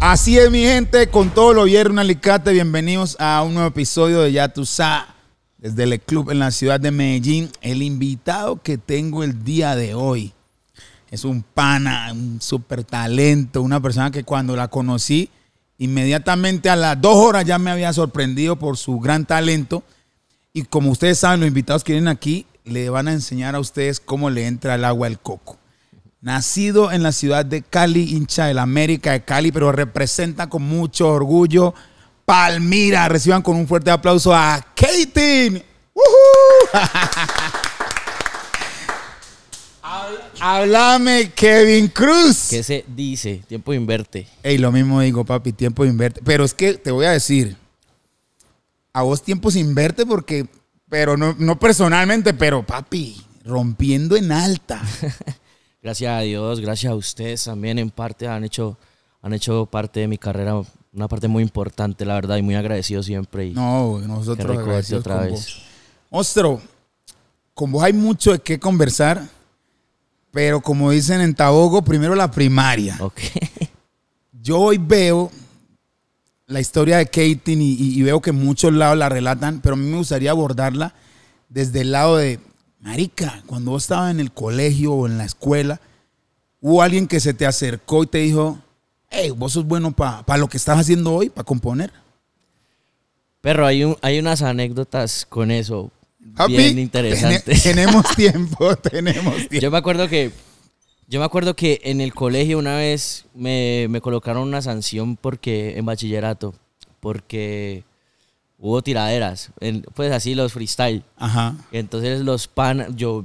Así es, mi gente, con todo lo hierro, un alicate. Bienvenidos a un nuevo episodio de Ya Tú Sa desde el club en la ciudad de Medellín. El invitado que tengo el día de hoy es un pana, un súper talento, una persona que cuando la conocí, Inmediatamente a las dos horas ya me había sorprendido por su gran talento. Y como ustedes saben, los invitados que vienen aquí le van a enseñar a ustedes cómo le entra el agua al coco. Nacido en la ciudad de Cali, hincha del América de Cali, pero representa con mucho orgullo Palmira. Reciban con un fuerte aplauso a Katie. Háblame, Kevin Cruz. ¿Qué se dice? Tiempo de inverte. Ey, lo mismo digo, papi, tiempo de inverte. Pero es que te voy a decir, a vos tiempo se inverte porque, pero no, no personalmente, pero papi, rompiendo en alta. gracias a Dios, gracias a ustedes también en parte han hecho, han hecho parte de mi carrera, una parte muy importante, la verdad, y muy agradecido siempre. no, nosotros agradecidos otra vez. Ostro, con vos hay mucho de qué conversar pero como dicen en Tabogo, primero la primaria. Ok. Yo hoy veo la historia de Katie y, veo que muchos lados la relatan, pero a mí me gustaría abordarla desde el lado de, Marica, cuando vos estabas en el colegio o en la escuela, hubo alguien que se te acercó y te dijo, hey, vos sos bueno para lo que estás haciendo hoy, para componer. Pero hay, hay unas anécdotas con eso bien interesante. tenemos tiempo, tenemos tiempo. Yo me acuerdo que yo me acuerdo que en el colegio una vez me, colocaron una sanción porque en bachillerato porque hubo tiraderas, pues así los freestyle. Ajá. Entonces los panas, yo,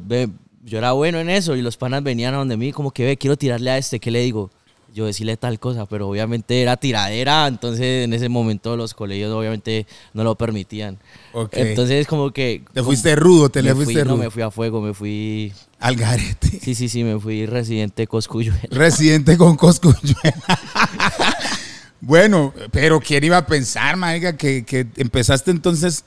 yo era bueno en eso y los panas venían a donde mí como que ve, quiero tirarle a este, ¿qué le digo? yo decirle tal cosa, pero obviamente era tiradera, entonces en ese momento los colegios obviamente no lo permitían. Okay. Entonces como que... Te fuiste rudo, te le fuiste rudo. No, me fui a fuego, me fui... Al garete. Sí, sí, sí, me fui residente Coscuyuela. Residente con Coscuyuela. bueno, pero ¿quién iba a pensar, Maiga, que, que empezaste entonces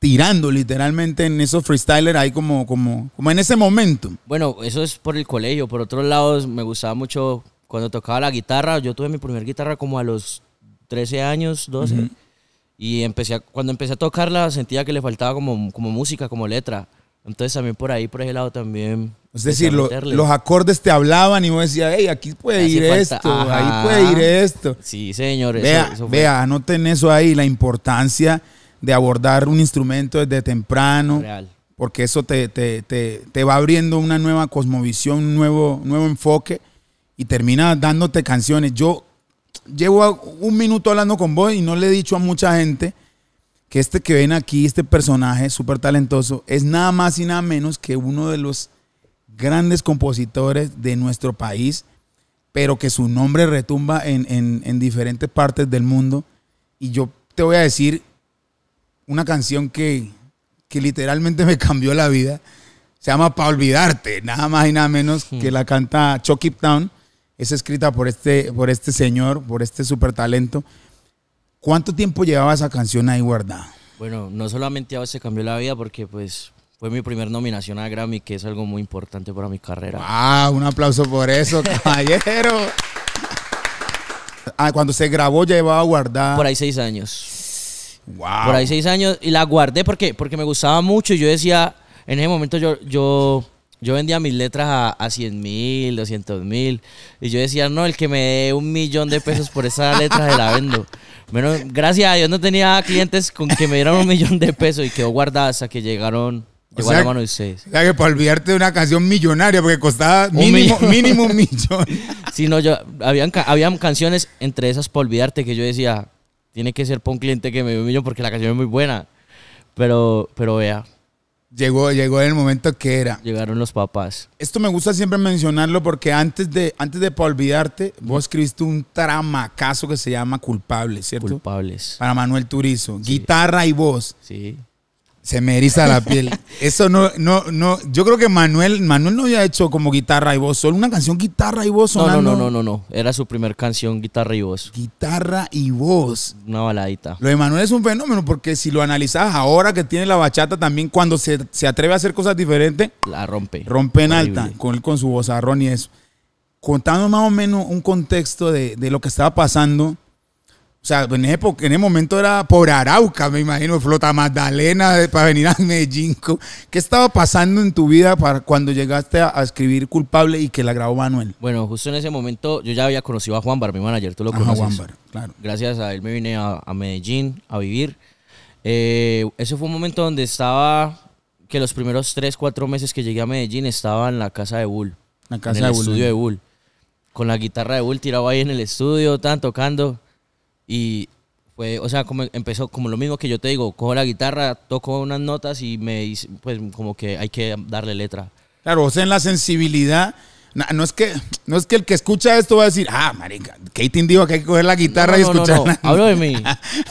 tirando literalmente en esos freestylers ahí como, como, como en ese momento. Bueno, eso es por el colegio. Por otros lados, me gustaba mucho cuando tocaba la guitarra, yo tuve mi primera guitarra como a los 13 años, 12. Y empecé cuando empecé a tocarla sentía que le faltaba como, como música, como letra. Entonces también por ahí, por ese lado también. Es decir, los acordes te hablaban y vos decías, hey, aquí puede ir esto, ahí puede ir esto. Sí, señores. Vea, anoten eso ahí, la importancia de abordar un instrumento desde temprano. Real. Porque eso te, te, te, te va abriendo una nueva cosmovisión, un nuevo, nuevo enfoque y termina dándote canciones. Yo llevo un minuto hablando con vos y no le he dicho a mucha gente que este que ven aquí, este personaje súper talentoso, es nada más y nada menos que uno de los grandes compositores de nuestro país, pero que su nombre retumba en, diferentes partes del mundo. Y yo te voy a decir una canción que, que literalmente me cambió la vida. Se llama Pa' Olvidarte, nada más y nada menos hmm. que la canta Chucky Town es escrita por este, por este señor, por este super talento. ¿Cuánto tiempo llevaba esa canción ahí guardada? Bueno, no solamente a se cambió la vida porque pues fue mi primer nominación a Grammy, que es algo muy importante para mi carrera. Ah, un aplauso por eso, caballero. Ah, cuando se grabó ya llevaba guardada. Por ahí seis años. Wow. Por ahí seis años y la guardé porque, porque me gustaba mucho y yo decía, en ese momento yo, yo yo vendía mis letras a, a 100 mil, 200 mil. Y yo decía, no, el que me dé un millón de pesos por esa letra se la vendo. Menos, gracias a Dios no tenía clientes con que me dieran un millón de pesos y quedó guardada hasta que llegaron. a la mano de ustedes. O sea, que para olvidarte de una canción millonaria, porque costaba mínimo un millón. Mínimo millón. sí, no, yo, habían, habían canciones entre esas para olvidarte que yo decía, tiene que ser por un cliente que me dé un millón porque la canción es muy buena. Pero, pero vea, Llegó, llegó el momento que era. Llegaron los papás. Esto me gusta siempre mencionarlo porque antes de, antes de olvidarte, vos escribiste un trama caso que se llama Culpables, ¿cierto? Culpables. Para Manuel Turizo. Guitarra y voz. Sí. Se me eriza la piel. Eso no, no, no. Yo creo que Manuel, Manuel no había hecho como guitarra y voz, solo una canción guitarra y voz No, no, no, no, no. Era su primer canción guitarra y voz. Guitarra y voz. Una baladita. Lo de Manuel es un fenómeno porque si lo analizas ahora que tiene la bachata también, cuando se, atreve a hacer cosas diferentes. La rompe. Rompe en alta con, con su vozarrón y eso. Contando más o menos un contexto de, de lo que estaba pasando o sea, en ese, en ese, momento era por Arauca, me imagino, Flota Magdalena, eh, para venir a Medellín. ¿Qué estaba pasando en tu vida para cuando llegaste a, escribir Culpable y que la grabó Manuel? Bueno, justo en ese momento yo ya había conocido a Juan Bar, mi manager, tú lo conoces. A Juan Bar, claro. Gracias a él me vine a, Medellín a vivir. Eh, ese fue un momento donde estaba, que los primeros tres, cuatro meses que llegué a Medellín estaba en la casa de Bull. La casa en el de estudio de Bull. Con la guitarra de Bull tirado ahí en el estudio, tan tocando y pues, o sea, como empezó como lo mismo que yo te digo, cojo la guitarra, toco unas notas y me dice, pues como que hay que darle letra. Claro, o sea, en la sensibilidad, no, no, es que, no es que el que escucha esto va a decir, ah, marica, Katie dijo que hay que coger la guitarra y escuchar. Hablo de mí.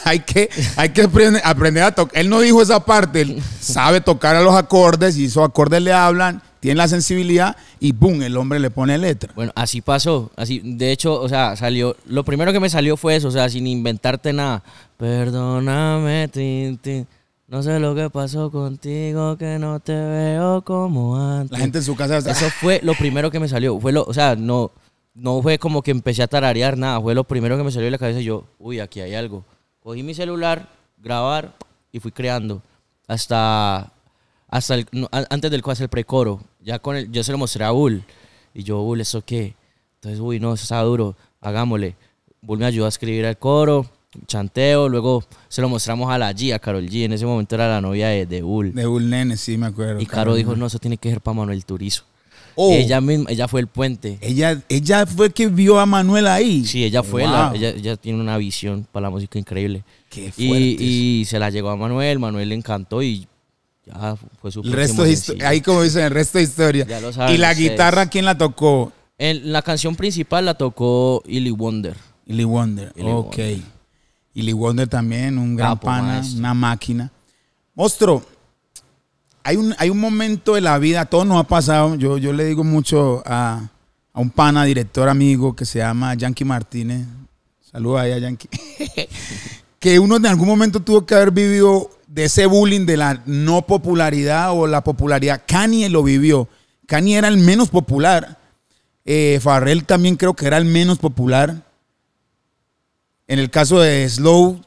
hay que, hay que aprender, aprender a tocar. Él no dijo esa parte, él sabe tocar a los acordes y esos acordes le hablan tiene la sensibilidad y boom, el hombre le pone letra. Bueno, así pasó, así, de hecho, o sea, salió, lo primero que me salió fue eso, o sea, sin inventarte nada. Perdóname, Tintín. No sé lo que pasó contigo, que no te veo como antes. La gente en su casa. Eso fue lo primero que me salió. Fue lo, o sea, no, no fue como que empecé a tararear nada. Fue lo primero que me salió de la cabeza. Y yo, uy, aquí hay algo. Cogí mi celular, grabar y fui creando. Hasta, hasta antes del cual el precoro. Ya con el, yo se lo mostré a Bull. Y yo, Bull, ¿eso qué? Entonces, uy, no, eso está duro, hagámosle. Bull me ayudó a escribir el coro, chanteo, luego se lo mostramos a la G, a Carol G. En ese momento era la novia de, de Bull. De Bull Nene, sí, me acuerdo. Y Carol dijo, no, eso tiene que ser para Manuel Turizo. Oh. Ella ella fue el puente. Ella, ella fue que vio a Manuel ahí. Sí, ella fue ella, tiene una visión para la música increíble. Qué fuerte. y, se la llegó a Manuel, Manuel le encantó y Ah, fue resto Ahí como dicen, el resto de historia. ¿Y la guitarra quién la tocó? En la canción principal la tocó Illy Wonder. Illy Wonder, ok. Wonder. Wonder también, un gran pana, una máquina. Monstruo, hay un, hay un momento de la vida, todo nos ha pasado. Yo, yo le digo mucho a, un pana, director amigo, que se llama Yankee Martínez. Saluda a a Yankee. que uno en algún momento tuvo que haber vivido de ese bullying de la no popularidad o la popularidad. Kanye lo vivió. Kanye era el menos popular. Eh, Farrell también creo que era el menos popular. En el caso de Slow,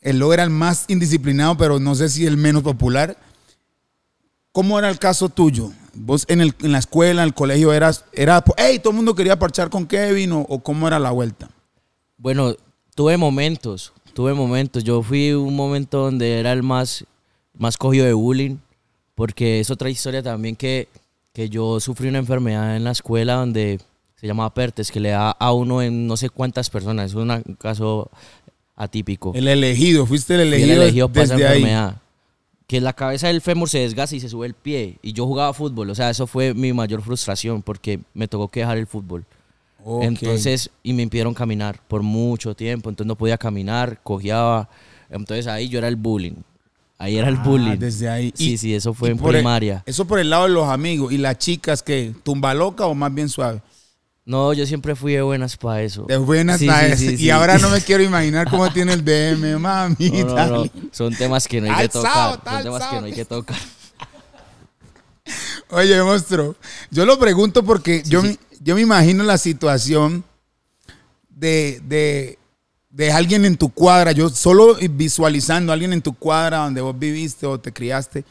el Slow era el más indisciplinado, pero no sé si el menos popular. ¿Cómo era el caso tuyo? ¿Vos en, el, en la escuela, en el colegio eras, era, hey, todo el mundo quería parchar con Kevin o cómo era la vuelta? Bueno, tuve momentos, tuve momentos. Yo fui un momento donde era el más, más cogido de bullying, porque es otra historia también que, que yo sufrí una enfermedad en la escuela donde se llamaba Pertes, que le da a uno en no sé cuántas personas. Es un caso atípico. El elegido, fuiste el elegido. el elegido desde esa enfermedad. Que la cabeza del fémur se desgasta y se sube el pie. Y yo jugaba fútbol. O sea, eso fue mi mayor frustración porque me tocó que dejar el fútbol. Entonces, y me impidieron caminar por mucho tiempo, entonces no podía caminar, cogiaba. Entonces ahí yo era el bullying. Ahí era el ah, bullying. Desde ahí. Sí, sí, eso fue en primaria. eso por el lado de los amigos. ¿Y las chicas que ¿Tumba loca o más bien suave? No, yo siempre fui de buenas para eso. De buenas para eso. y ahora no me quiero imaginar cómo tiene el DM, mami. Son temas que no hay que tocar. Son temas que no hay que tocar. Oye, monstruo, yo lo pregunto porque yo yo me imagino la situación de, alguien en tu cuadra, yo solo visualizando a alguien en tu cuadra donde vos viviste o te criaste,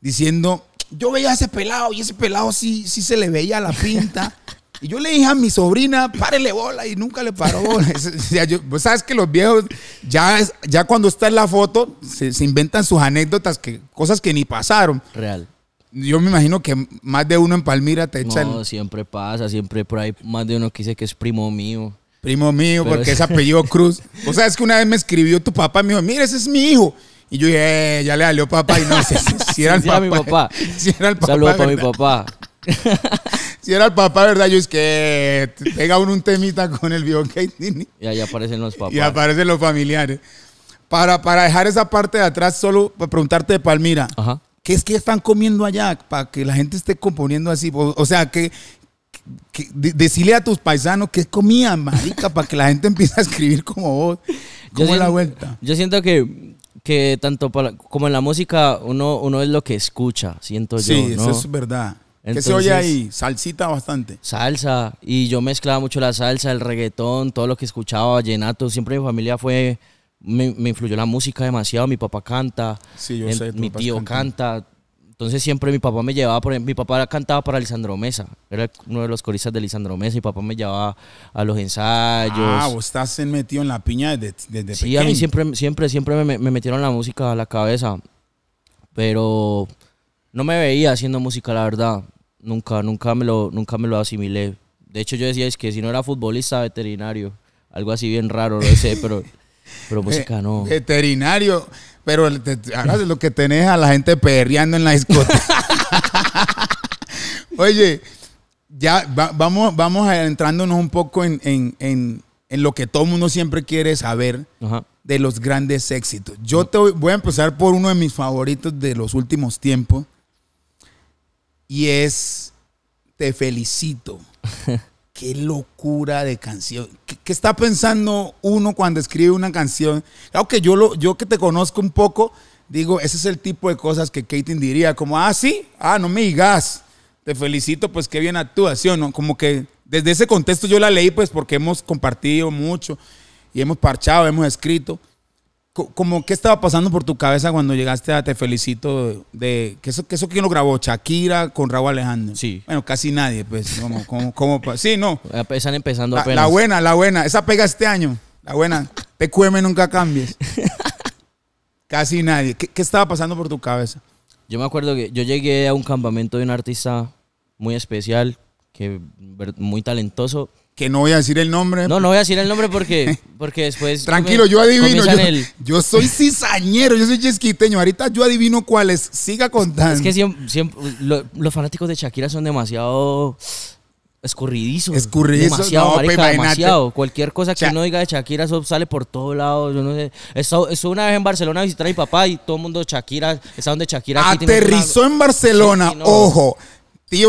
diciendo, yo veía a ese pelado y ese pelado sí, sí se le veía la pinta. Y yo le dije a mi sobrina, párele bola y nunca le paró bola. vos sabes que los viejos, ya, ya cuando está en la foto, se, inventan sus anécdotas, que, cosas que ni pasaron. Real. Yo me imagino que más de uno en Palmira te echan. No, siempre pasa, siempre por ahí más de uno que dice que es primo mío. Primo mío, porque es... ese apellido Cruz. O sea, es que una vez me escribió tu papá, me dijo, mira, ese es mi hijo. Y yo dije, eh, ya le salió papá. Y no, sé si, era el papá. Si era el papá. Saludos para mi papá. si era el papá, ¿verdad? Yo es que pega uno un temita con el viejo hay... Y ahí aparecen los papás. Y aparecen los familiares. Para, para dejar esa parte de atrás, solo para preguntarte de Palmira. Ajá. ¿Qué es que están comiendo allá para que la gente esté componiendo así? O, sea, que, decirle a tus paisanos qué comían, marica, para que la gente empiece a escribir como vos. ¿Cómo yo la vuelta? Yo siento que, que tanto como en la música uno, uno es lo que escucha, siento yo. Sí, eso es verdad. ¿Qué se oye ahí? Salsita bastante. Salsa. Y yo mezclaba mucho la salsa, el reggaetón, todo lo que escuchaba, llenato Siempre mi familia fue me, influyó la música demasiado. Mi papá canta, mi tío canta. Entonces siempre mi papá me llevaba, por mi papá cantaba para Lisandro Mesa, era uno de los coristas de Lisandro Mesa, mi papá me llevaba a los ensayos. Ah, vos estás metido en la piña desde, desde Sí, a mí siempre, siempre, siempre me, metieron la música a la cabeza, pero no me veía haciendo música, la verdad, nunca, nunca me lo, nunca me lo asimilé. De hecho yo decía, es que si no era futbolista, veterinario, algo así bien raro, no sé, pero... Pero eh, música no. Veterinario. Pero ahora lo que tenés a la gente perreando en la discoteca. Oye, ya vamos, vamos adentrándonos un poco en, en, lo que todo el mundo siempre quiere saber de los grandes éxitos. Yo te voy a empezar por uno de mis favoritos de los últimos tiempos. Y es Te felicito. qué locura de canción. ¿Qué, está pensando uno cuando escribe una canción? Claro que yo, lo, yo que te conozco un poco, digo, ese es el tipo de cosas que Katy diría, como, ah, sí, ah, no me digas, te felicito, pues qué bien actuación, ¿no? Como que desde ese contexto yo la leí, pues porque hemos compartido mucho y hemos parchado, hemos escrito como, ¿qué estaba pasando por tu cabeza cuando llegaste a Te Felicito? De, que eso, que eso quién lo grabó, Shakira con Raúl Alejandro. Sí. Bueno, casi nadie, pues. Como, como, sí, no. Están empezando a apenas. La buena, la buena. Esa pega este año. La buena. te PQM nunca cambies. casi nadie. ¿Qué, estaba pasando por tu cabeza? Yo me acuerdo que yo llegué a un campamento de un artista muy especial, que, muy talentoso, que no voy a decir el nombre. No, no voy a decir el nombre porque, porque después. Tranquilo, yo adivino. Yo, soy cizañero, yo soy chisquiteño. Ahorita yo adivino cuáles. Siga contando. Es que siempre, los fanáticos de Shakira son demasiado escurridizos. Escurridizos, demasiado, pues, demasiado. Cualquier cosa que no diga de Shakira, sale por todos lados. Yo no sé. Estuve una vez en Barcelona a visitar a mi papá y todo el mundo Shakira, está donde Shakira. Aterrizó en Barcelona, ojo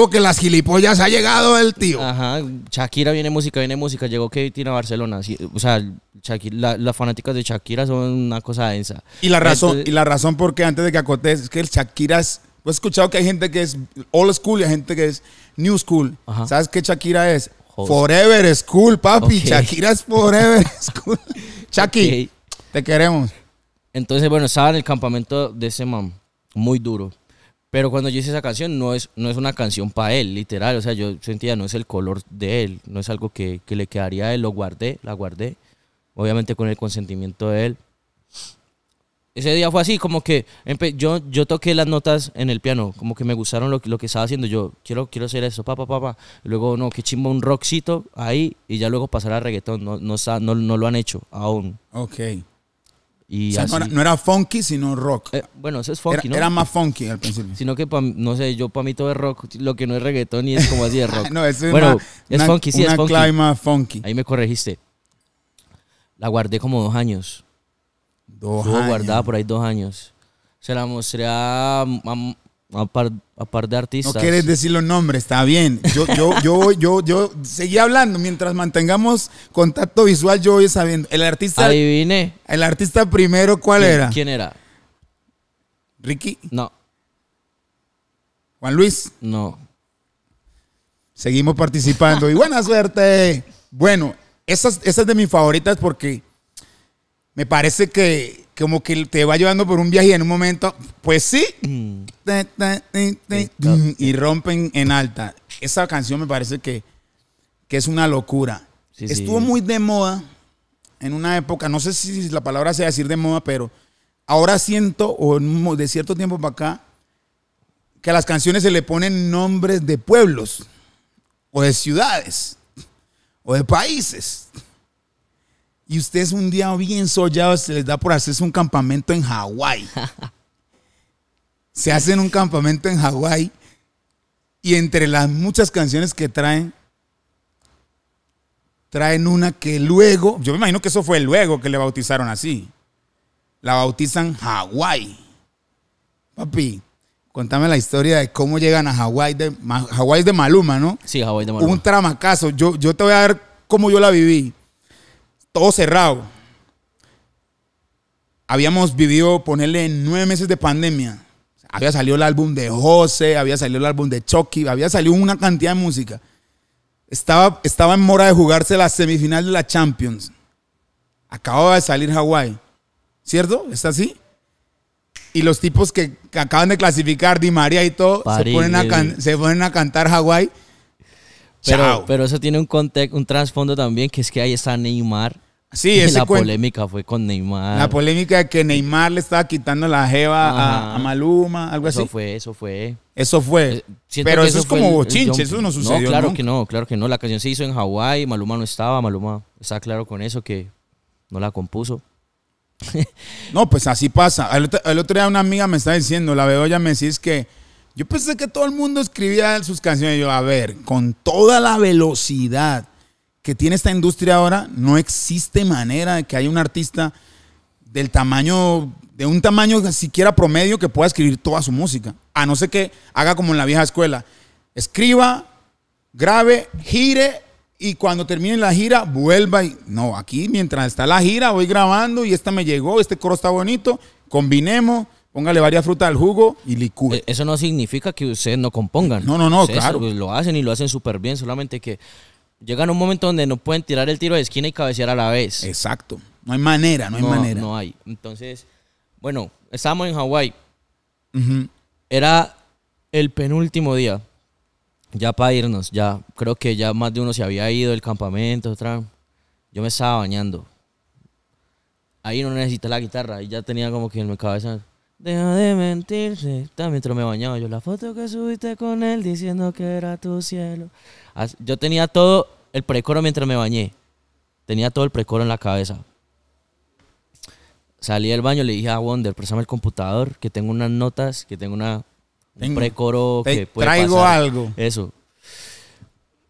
que las gilipollas ha llegado el tío. Ajá, Shakira viene música, viene música, llegó Kevin a Barcelona. o sea, las fanáticas de Shakira son una cosa densa. Y la razón, y la razón por qué antes de que acotes es que el Shakira es, pues, he escuchado que hay gente que es old school y hay gente que es new school. ¿Sabes qué Shakira es? Forever School, papi. Shakira es Forever School. Shaki, te queremos. Entonces, bueno, estaba en el campamento de ese man muy duro. Pero cuando yo hice esa canción, no es, no es una canción para él, literal. O sea, yo sentía, no es el color de él, no es algo que, que, le quedaría a él. Lo guardé, la guardé. Obviamente con el consentimiento de él. Ese día fue así, como que yo, yo toqué las notas en el piano, como que me gustaron lo, lo que estaba haciendo. Yo quiero, quiero hacer eso, papá, papá. Pa, Luego, no, que chimba un rockcito ahí y ya luego pasar a reggaetón. No, no, no, no lo han hecho aún. Ok no era funky, sino rock. Eh, bueno, eso es funky, ¿no? Era más funky al principio. Sino que, no sé, yo para mí todo es rock, lo que no es reggaetón y es como así de rock. no, es bueno, es funky, sí, es funky. Una funky. Ahí me corregiste. La guardé como dos años. Dos Estuvo años. guardada por ahí dos años. Se la mostré a, a, Aparte de artistas. No quieres decir los nombres, está bien. Yo, yo, yo, yo, yo seguí hablando. Mientras mantengamos contacto visual, yo voy sabiendo. El artista. Adivine. El artista primero, ¿cuál era? ¿Quién era? ¿Ricky? No. ¿Juan Luis? No. Seguimos participando. y buena suerte. Bueno, esas, esas de mis favoritas porque me parece que como que te va llevando por un viaje y en un momento, pues sí, mm. mm, y rompen en alta. Esa canción me parece que, es una locura. Estuvo muy de moda en una época, no sé si la palabra sea decir de moda, pero ahora siento, o de cierto tiempo para acá, que a las canciones se le ponen nombres de pueblos, o de ciudades, o de países y ustedes un día bien sollados se les da por hacerse un campamento en Hawái. se hacen un campamento en Hawái y entre las muchas canciones que traen, traen una que luego, yo me imagino que eso fue luego que le bautizaron así. La bautizan Hawái. Papi, contame la historia de cómo llegan a Hawái. Hawái es de Maluma, ¿no? Sí, Hawái de Maluma. Un tramacazo. Yo, yo te voy a dar cómo yo la viví todo cerrado. Habíamos vivido, ponerle nueve meses de pandemia. Había salido el álbum de Jose, había salido el álbum de Chucky, había salido una cantidad de música. Estaba, estaba en mora de jugarse la semifinal de la Champions. Acababa de salir Hawái. ¿Cierto? ¿Está así? Y los tipos que, acaban de clasificar, Di María y todo, se, ponen a cantar Hawái. Pero, pero, eso tiene un, un trasfondo también, que es que ahí está Neymar Sí, la polémica fue con Neymar. La polémica de que Neymar le estaba quitando la jeva a, Maluma, algo así. Eso fue, eso fue. Eso fue. Eh, Pero eso, es como bochinche, eso no sucedió. No, claro que no, claro que no. La canción se hizo en Hawái, Maluma no estaba, Maluma está claro con eso que no la compuso. no, pues así pasa. El otro, día una amiga me está diciendo, la veo, ya me decís que yo pensé que todo el mundo escribía sus canciones. Y yo, a ver, con toda la velocidad que tiene esta industria ahora, no existe manera de que haya un artista del tamaño, de un tamaño siquiera promedio que pueda escribir toda su música. A no ser que haga como en la vieja escuela. Escriba, grabe, gire y cuando termine la gira, vuelva y. No, aquí mientras está la gira, voy grabando y esta me llegó, este coro está bonito, combinemos. Póngale varias frutas al jugo y licúe. E-, eso no significa que ustedes no compongan. No, no, no, claro. Lo hacen y lo hacen súper bien, solamente que llegan a un momento donde no pueden tirar el tiro de esquina y cabecear a la vez. Exacto. No hay manera, no, hay manera. No hay. Entonces, bueno, estábamos en Hawái. Era el penúltimo día. Ya para irnos, ya creo que ya más de uno se había ido del campamento, Yo me estaba bañando. Ahí no necesité la guitarra, y ya tenía como que en mi cabeza. Deja de mentirse. Mientras me bañaba yo, la foto que subiste con él diciendo que era tu cielo. Yo tenía todo el precoro mientras me bañé. Tenía todo el precoro en la cabeza. Salí del baño, le dije a Wonder, préstame el computador, que tengo unas notas, que tengo una, un precoro que puede Traigo algo. Eso.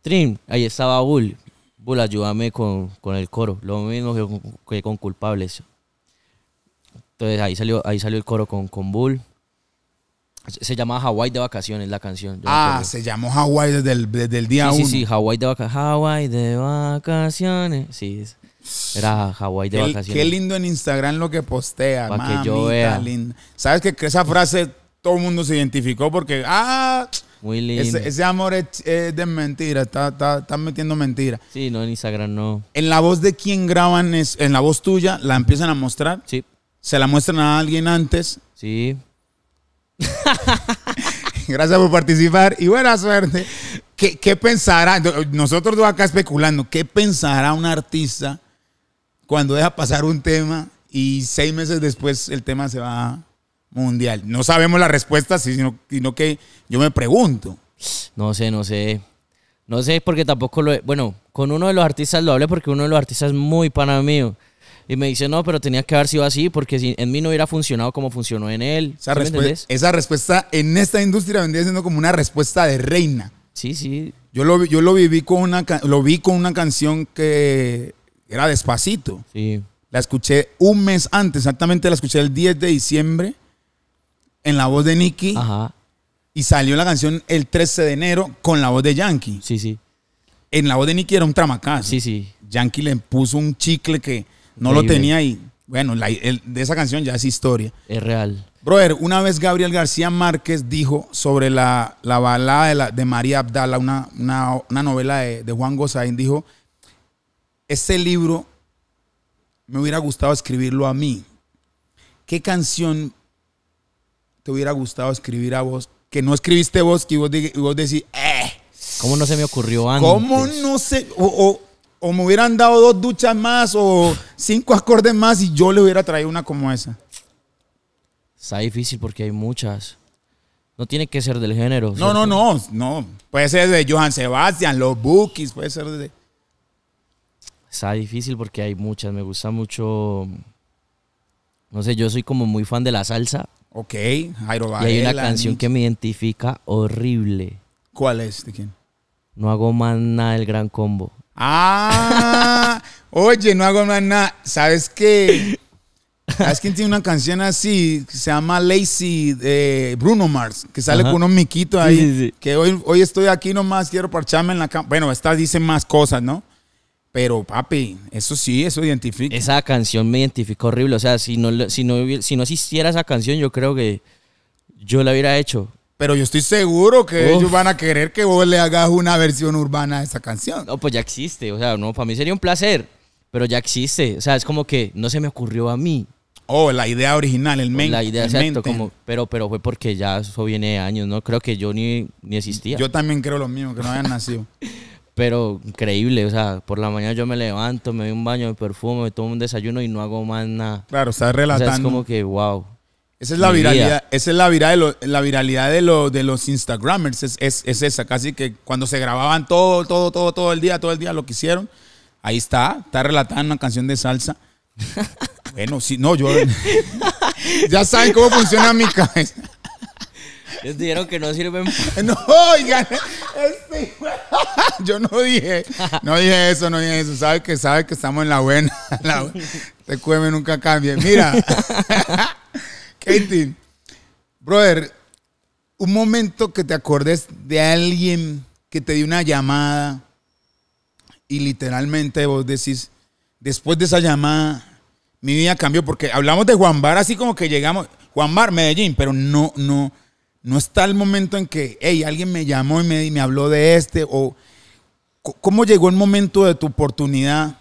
Trim, ahí estaba Bull. Bull, ayúdame con, con el coro. Lo mismo que con, con culpables. Entonces ahí salió, ahí salió el coro con, con Bull. Se llamaba Hawaii de vacaciones la canción. Ah, se llamó Hawaii desde el, día 1. Sí, sí, Hawaii de vacaciones. de vacaciones. Sí, era Hawái de vacaciones. Qué lindo en Instagram lo que postea. Para que yo ¿Sabes que esa frase todo el mundo se identificó porque, ah, muy lindo. Ese, amor es, de mentira, está, metiendo mentira. Sí, no, en Instagram no. En la voz de quien graban, es, en la voz tuya, la empiezan a mostrar. Sí. Se la muestran a alguien antes. Sí. Gracias por participar y buena suerte. ¿Qué, pensará? Nosotros dos acá especulando, ¿qué pensará un artista cuando deja pasar un tema y seis meses después el tema se va mundial? No sabemos la respuesta, sino, sino que yo me pregunto. No sé, no sé. No sé porque tampoco lo... bueno, con uno de los artistas lo hablé porque uno de los artistas es muy pana mío. Y me dice, no, pero tenía que haber sido así porque en mí no hubiera funcionado como funcionó en él. Esa, respuesta en esta industria vendría siendo como una respuesta de reina. Sí, sí. Yo lo, yo lo viví con una, lo vi con una canción que era despacito. Sí. La escuché un mes antes, exactamente la escuché el 10 de diciembre en la voz de Nicky. Ajá. Y salió la canción el 13 de enero con la voz de Yankee. Sí, sí. En la voz de Nicky era un tramacazo. Sí, sí. Yankee le puso un chicle que no lo tenía y bueno, de esa canción ya es historia. Es real. Brother, una vez Gabriel García Márquez dijo sobre la, balada de, María Abdala, una, novela de, Juan Gosaín, dijo, este libro me hubiera gustado escribirlo a mí. ¿Qué canción te hubiera gustado escribir a vos que no escribiste vos que vos, decís, eh? ¿Cómo no se me ocurrió antes? ¿Cómo no se...? o me hubieran dado dos duchas más o cinco acordes más y yo le hubiera traído una como esa. Está difícil porque hay muchas. No tiene que ser del género. No, no, no, no. Puede ser de Johan Sebastian, los Bookies, puede ser de. Está difícil porque hay muchas. Me gusta mucho. No sé, yo soy como muy fan de la salsa. Ok, Jairo Y hay una canción que me identifica horrible. ¿Cuál es? ¿De quién? No hago más nada del gran combo. Ah, oye, no hago nada. ¿Sabes qué? ¿Sabes quién tiene una canción así? se llama Lazy de Bruno Mars, que sale con un miquito ahí. Que hoy, hoy estoy aquí nomás, quiero parcharme en la cama. Bueno, esta dice más cosas, ¿no? Pero papi, eso sí, eso identifica. Esa canción me identificó horrible. O sea, si no, si si no existiera esa canción, yo creo que yo la hubiera hecho. Pero yo estoy seguro que ellos van a querer que vos le hagas una versión urbana de esa canción. No, pues ya existe. O sea, no, para mí sería un placer. Pero ya existe. O sea, es como que no se me ocurrió a mí. Oh, la idea original, el pues main. La idea, exacto. pero, pero fue porque ya eso viene de años, ¿no? Creo que yo ni, ni existía. Yo también creo lo mismo, que no hayan nacido. pero increíble, o sea, por la mañana yo me levanto, me doy un baño de perfume, me tomo un desayuno y no hago más nada. Claro, estás relatando. es como que, wow. Esa es la viralidad, es la, de viralidad de, de los Instagrammers, es, esa, casi que cuando se grababan todo, todo, todo, todo el día, todo el día lo que hicieron, ahí está, está relatando una canción de salsa. bueno, sí, no, yo... ya saben cómo funciona mi cabeza. Les dijeron que no sirven. No, oigan, este, yo no dije, no dije eso, no dije eso. Sabe que sabe que estamos en la buena. La, te este nunca cambie. Mira. Katie, brother, un momento que te acordes de alguien que te dio una llamada y literalmente vos decís, después de esa llamada, mi vida cambió porque hablamos de Juan Bar así como que llegamos, Juan Bar, Medellín, pero no, no, no está el momento en que, hey, alguien me llamó y me, me habló de este o cómo llegó el momento de tu oportunidad,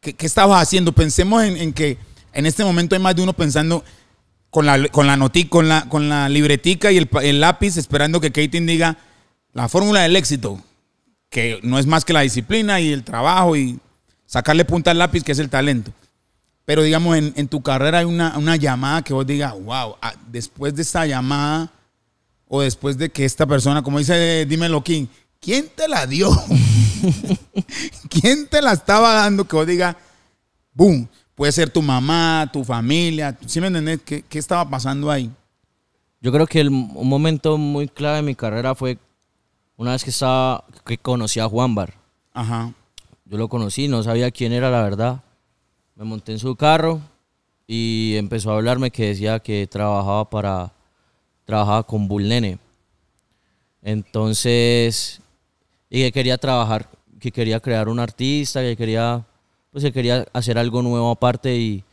qué, estabas haciendo. Pensemos en que en este momento hay más de uno pensando, con la, con noti, con la, libretica y el, lápiz, esperando que Keating diga la fórmula del éxito, que no es más que la disciplina y el trabajo y sacarle punta al lápiz, que es el talento. Pero digamos, en, tu carrera hay una, llamada que vos diga wow, ah, después de esa llamada o después de que esta persona, como dice eh, Dímelo King, ¿quién te la dio? ¿Quién te la estaba dando que vos diga boom? Puede ser tu mamá, tu familia. ¿Sí me entendés? ¿Qué, estaba pasando ahí? Yo creo que un momento muy clave de mi carrera fue una vez que estaba, que conocí a Juan Bar. Ajá. Yo lo conocí, no sabía quién era la verdad. Me monté en su carro y empezó a hablarme que decía que trabajaba para, trabajaba con bulnene Entonces, y que quería trabajar, que quería crear un artista, que quería pues quería hacer algo nuevo aparte y,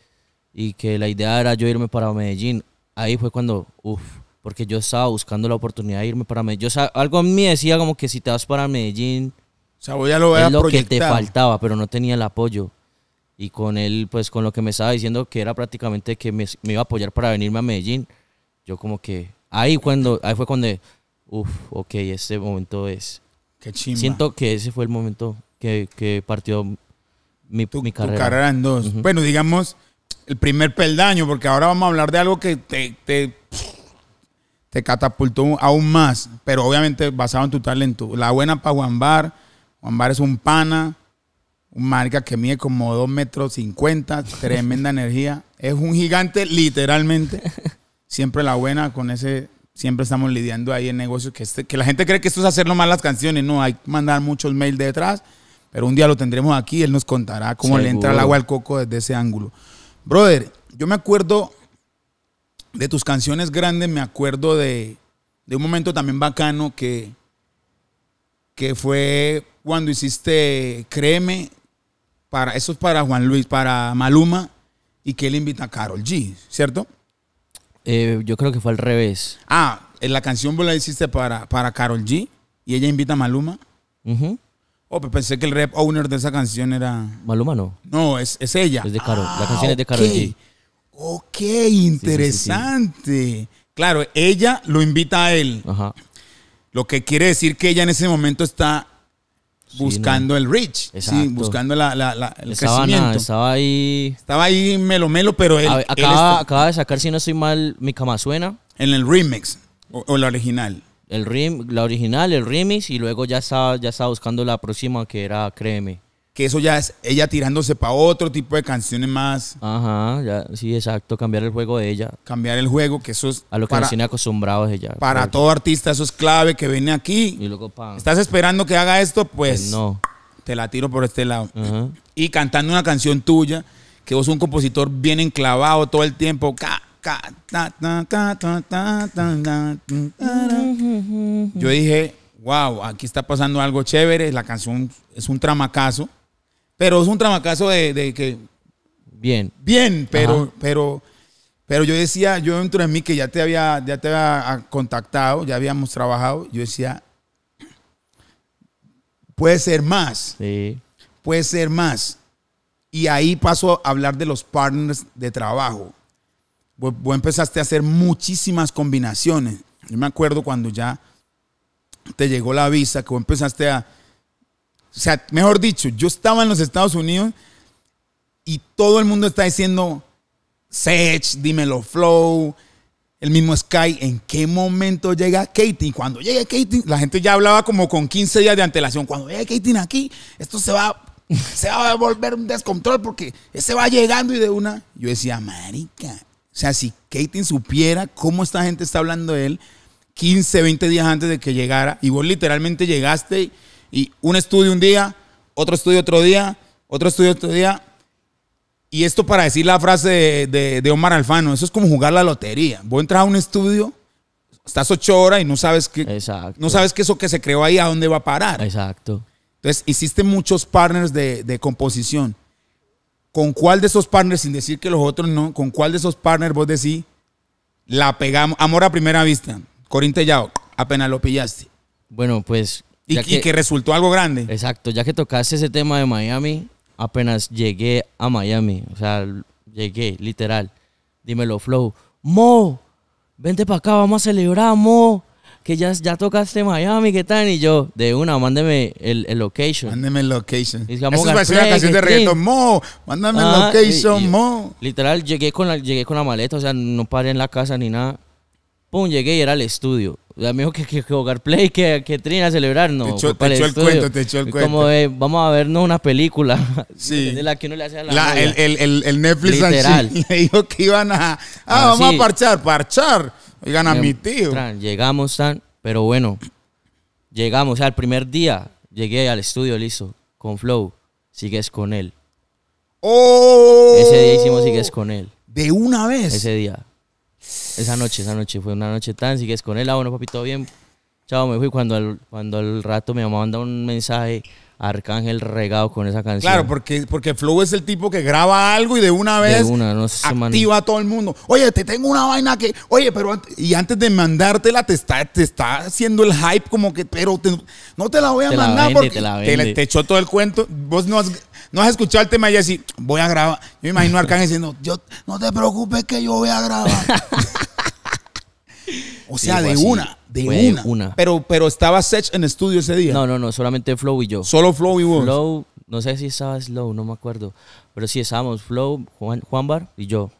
y que la idea era yo irme para Medellín. Ahí fue cuando, uff, porque yo estaba buscando la oportunidad de irme para Medellín. algo a mí decía como que si te vas para Medellín, es lo que te faltaba, pero no tenía el apoyo. Y con él, pues con lo que me estaba diciendo, que era prácticamente que me, iba a apoyar para venirme a Medellín, yo como que ahí, cuando, ahí fue cuando, uff, ok, este momento es. Qué Siento que ese fue el momento que, que partió mi, tu, mi carrera. en dos. Bueno, digamos, el primer peldaño, porque ahora vamos a hablar de algo que te, te, catapultó aún más, pero obviamente basado en tu talento. La buena para Juan Bar. Juan Bar es un pana, un marca que mide como 2 metros 50, tremenda energía. Es un gigante, literalmente. Siempre la buena con ese siempre estamos lidiando ahí en negocios que, este, que la gente cree que esto es hacerlo nomás las canciones. No, hay que mandar muchos mails detrás pero un día lo tendremos aquí, él nos contará cómo le entra el agua al coco desde ese ángulo. Brother, yo me acuerdo de tus canciones grandes, me acuerdo de, un momento también bacano que, que fue cuando hiciste Créeme, para, eso es para Juan Luis, para Maluma, y que él invita a Carol G, ¿cierto? Eh, yo creo que fue al revés. Ah, en la canción vos la hiciste para, para Carol G y ella invita a Maluma. Oh, pensé que el rap owner de esa canción era. Maluma, No, es, es ella. Es de Karol. la ah, canción es de Karol Ok, interesante. claro, ella lo invita a él. Ajá. Lo que quiere decir que ella en ese momento está buscando el reach. Sí, buscando la, el estaba, crecimiento. estaba ahí. Estaba ahí melomelo pero él. acaba, de sacar, si no estoy mal, mi cama suena. En el remix o, o la original. El rim, la original, el remix, y luego ya estaba, ya estaba buscando la próxima que era Créeme. Que eso ya es ella tirándose para otro tipo de canciones más. Ajá, ya, sí, exacto, cambiar el juego de ella. Cambiar el juego, que eso es. A lo que nos tiene acostumbrados ella. Para todo artista, eso es clave que viene aquí. Y luego, pa ¿Estás esperando que haga esto? Pues. no. Te la tiro por este lado. Y cantando una canción tuya, que vos, un compositor bien enclavado todo el tiempo. Yo dije, wow, aquí está pasando algo chévere. La canción es un tramacazo, pero es un tramacazo de, de que. Bien. Bien, pero, pero, yo decía, yo dentro de mí que ya te había, ya te había ah, contactado, ya habíamos trabajado, yo decía, puede ser más. Puede ser más. Y ahí paso a hablar de los partners de trabajo vos, empezaste a hacer muchísimas combinaciones. Yo me acuerdo cuando ya te llegó la visa, que vos empezaste a... O sea, mejor dicho, yo estaba en los Estados Unidos y todo el mundo está diciendo, Sech, dímelo, Flow, el mismo Sky, ¿en qué momento llega Katie? Cuando llega Katie, la gente ya hablaba como con 15 días de antelación, cuando llega Katie aquí, esto se va, se va a volver un descontrol porque ese va llegando y de una, yo decía, marica, o sea, si Keating supiera cómo esta gente está hablando de él 15, 20 días antes de que llegara, y vos literalmente llegaste y un estudio un día, otro estudio otro día, otro estudio otro día, y esto para decir la frase de, Omar Alfano, eso es como jugar la lotería. Vos entras a un estudio, estás ocho horas y no sabes que no sabes qué eso que se creó ahí a dónde va a parar. Exacto. Entonces hiciste muchos partners de, de composición. ¿con cuál de esos partners, sin decir que los otros no, con cuál de esos partners vos decís, la pegamos, amor a primera vista, Corín yao apenas lo pillaste? Bueno, pues... Y y que resultó algo grande. Exacto, ya que tocaste ese tema de Miami, apenas llegué a Miami, o sea, llegué, literal. Dímelo, Flow. Mo, vente para acá, vamos a celebrar, Mo que ya, ya tocaste Miami, ¿qué tal? Y yo, de una, mándeme el, el location. Mándeme el location. Y Esa es una canción de reggaetón, mo, mándame el ah, location, mo. Literal, llegué con, la, llegué con la maleta, o sea, no paré en la casa ni nada. Pum, llegué y era el estudio. O sea, me dijo que, que, jugar play, que, que trina, celebrar, no. Te echó, te echó el, cuento, te echó el cuento. Como de, eh, vamos a vernos una película. Sí. de la que uno le hace la, la el, el, el, Netflix Literal. le dijo que iban a, ah, vamos a parchar, parchar. Oigan a em, mi tío. llegamos, tan, pero bueno, llegamos. O sea, el primer día llegué al estudio, listo, con Flow. Sigues con él. ¡Oh! Ese día hicimos Sigues con él. ¿De una vez? Ese día. Esa noche, esa noche. Fue una noche tan, sigues con él. Ah, bueno, papi, bien. Chao, me fui. Cuando al, cuando al rato mi mamá manda un mensaje Arcángel regado con esa canción. Claro, porque, porque Flow es el tipo que graba algo y de una vez activa a todo el mundo. Oye, te tengo una vaina que. Oye, pero. y antes de mandártela, te está, te está haciendo el hype como que. Pero no te la voy a mandar porque. Te, te, echó todo el cuento. Vos no has, no has escuchado el tema y así, voy a grabar. Yo me imagino a Arcángel diciendo, yo, no te preocupes que yo voy a grabar. O sea, de una, de una. Pero, pero estaba Sech en estudio ese día. No, no, no, solamente Flow y yo. Solo Flow y vos. Flow, no sé si estaba Slow, no me acuerdo. Pero sí estábamos Flow, Juan, Bar y yo.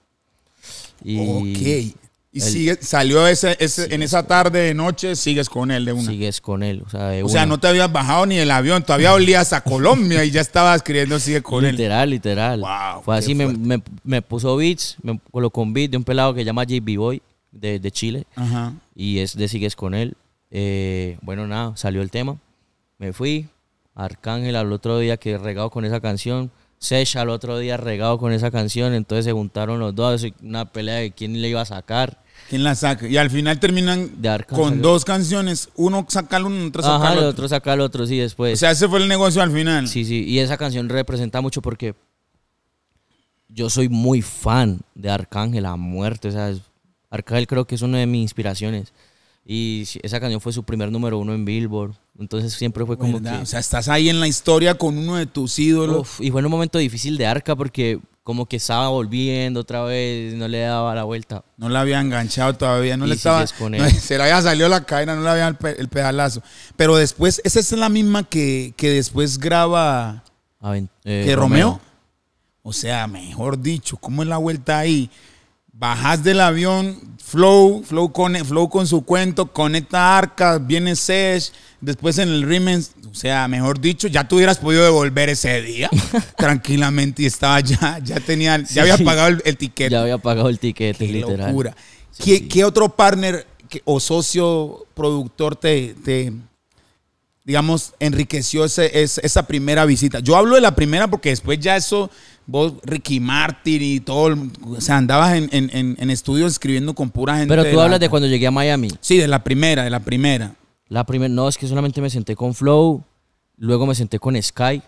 ok. Y salió ese, en esa tarde de noche, sigues con él de una. Sigues con él. O, sea, no te habías bajado ni el avión, todavía olías a Colombia y ya estabas creyendo, sigue con él. Literal, literal. Wow, Fue así, me, me, puso beats, me colocó un de un pelado que llama JB Boy de, Chile. Y es de Sigues con él. Eh, bueno, nada, salió el tema. Me fui. Arcángel al otro día que regado con esa canción. Sesh al otro día regado con esa canción. Entonces se juntaron los dos. Una pelea de quién le iba a sacar. ¿Quién la saca? Y al final terminan con dos canciones. Uno saca el uno, otro saca el otro saca después. O sea, ese fue el negocio al final. Sí, sí. Y esa canción representa mucho porque yo soy muy fan de Arcángel a muerte. O Arcángel creo que es una de mis inspiraciones. Y esa canción fue su primer número uno en Billboard. Entonces siempre fue como que... O sea, estás ahí en la historia con uno de tus ídolos. y fue en un momento difícil de Arca porque como que estaba volviendo otra vez, no le daba la vuelta. No la había enganchado todavía, no le estaba... se le había salido la cadena, no le había el, el pedalazo. Pero después, esa es la misma que, que después graba... Eh, que Romeo. O sea, mejor dicho, ¿cómo es la vuelta ahí? Bajas del avión, Flow, Flow con, Flow con su cuento, conecta Arca, viene Sesh, después en el Rimens, o sea, mejor dicho, ya tú hubieras podido devolver ese día tranquilamente y estaba ya, ya tenía, ya había pagado el, ticket Ya había pagado el ticket literal. ¿Qué, ¿Qué, otro partner o socio productor te, digamos, enriqueció ese, esa primera visita? Yo hablo de la primera porque después ya eso vos, Ricky Martin y todo, o sea, andabas en, en, estudios escribiendo con pura gente. Pero tú hablas de cuando llegué a Miami. Sí, de la primera, de la primera. La primera, no, es que solamente me senté con Flow, luego me senté con Sky.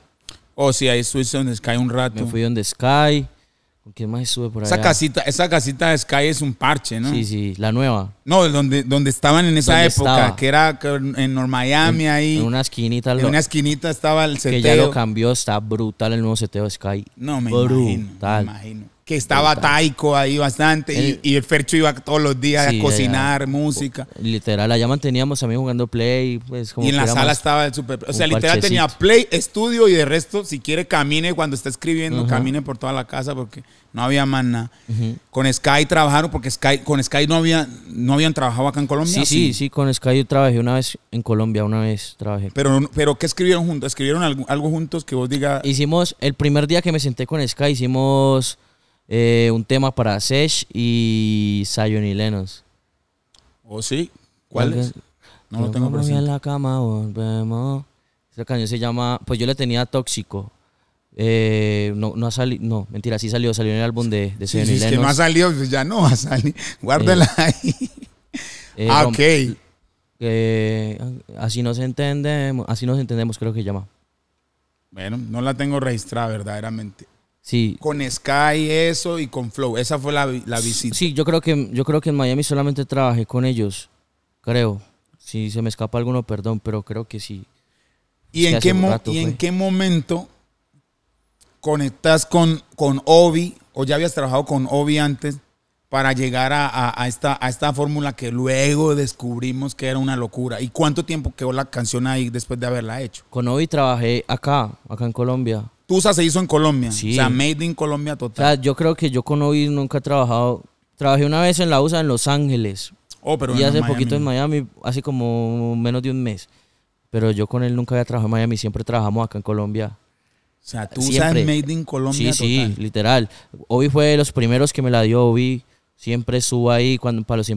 Oh, sí, ahí estuviste donde Sky un rato. Me fui donde Sky. ¿Qué más sube por allá? Esa casita, esa casita de Sky es un parche, ¿no? Sí, sí, la nueva. No, donde, donde estaban en esa época, que era en North Miami ahí. En una esquinita. En una esquinita estaba el seteo. Que ya lo cambió, está brutal el nuevo seteo de Sky. No, me imagino, me imagino que estaba taico ahí bastante eh, y, el Fercho iba todos los días a cocinar música. Literal, allá manteníamos a mí jugando Play. Pues, y en la sala estaba el super... O sea, literal tenía Play, estudio y de resto, si quiere, camine cuando está escribiendo, camine por toda la casa porque no había más Con Sky trabajaron porque Sky, con Sky no, había, no habían trabajado acá en Colombia. Sí, sí, sí, con Sky yo trabajé una vez en Colombia, una vez trabajé. Pero, pero ¿qué escribieron juntos? ¿Escribieron algo, juntos que vos diga? Hicimos, el primer día que me senté con Sky, hicimos... Eh, un tema para Sesh y Zion y Lenos. ¿Oh, sí? ¿Cuál es? No lo tengo presente. en la cama volvemos. Esta canción se llama... Pues yo le tenía Tóxico. Eh, no, no ha salido, no, mentira, sí salió, salió en el álbum de, de sí, sí, es que no ha salido, pues ya no ha salido. salir. Eh, ahí. Ah, ok. así nos entendemos, así nos entendemos, creo que llama. Bueno, no la tengo registrada verdaderamente. Con Sky, eso y con Flow. Esa fue la, visita. Sí, yo creo, que, yo creo que en Miami solamente trabajé con ellos. Creo. Si se me escapa alguno, perdón, pero creo que sí. ¿Y, en qué, en, qué, momento conectas con, con Obi? ¿O ya habías trabajado con Obi antes? para llegar a, esta, a esta fórmula que luego descubrimos que era una locura. ¿Y cuánto tiempo quedó la canción ahí después de haberla hecho? Con Obi trabajé acá, acá en Colombia. Tusa se hizo en Colombia. O sea, made in Colombia total. yo creo que yo con Obi nunca he trabajado. Trabajé una vez en la USA en Los Ángeles. Oh, pero y hace poquito en Miami, hace como menos de un mes. Pero yo con él nunca había trabajado en Miami, siempre trabajamos acá en Colombia. O sea, tú es Made in Colombia. Sí, sí, literal. Obi fue de los primeros que me la dio Obi. Siempre estuvo ahí cuando para los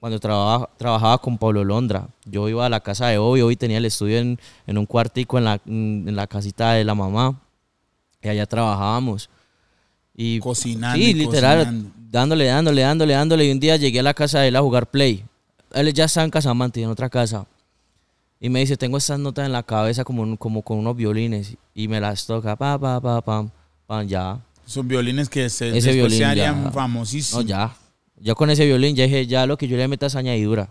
cuando trabajaba, trabajaba con Pablo Londra. Yo iba a la casa de Obi, Obi tenía el estudio en, un cuartico en la, en la casita de la mamá allá trabajábamos. Y, cocinando. Sí, literal, dándole, dándole, dándole, dándole. Y un día llegué a la casa de él a jugar play. Él ya está en Casamante, en otra casa. Y me dice, tengo estas notas en la cabeza como, como con unos violines. Y me las toca, pa, pa, pa, pam, pam, ya. son violines que se, ese violín, se harían famosísimos. No, ya. Yo con ese violín ya dije, ya lo que yo le metas es añadidura.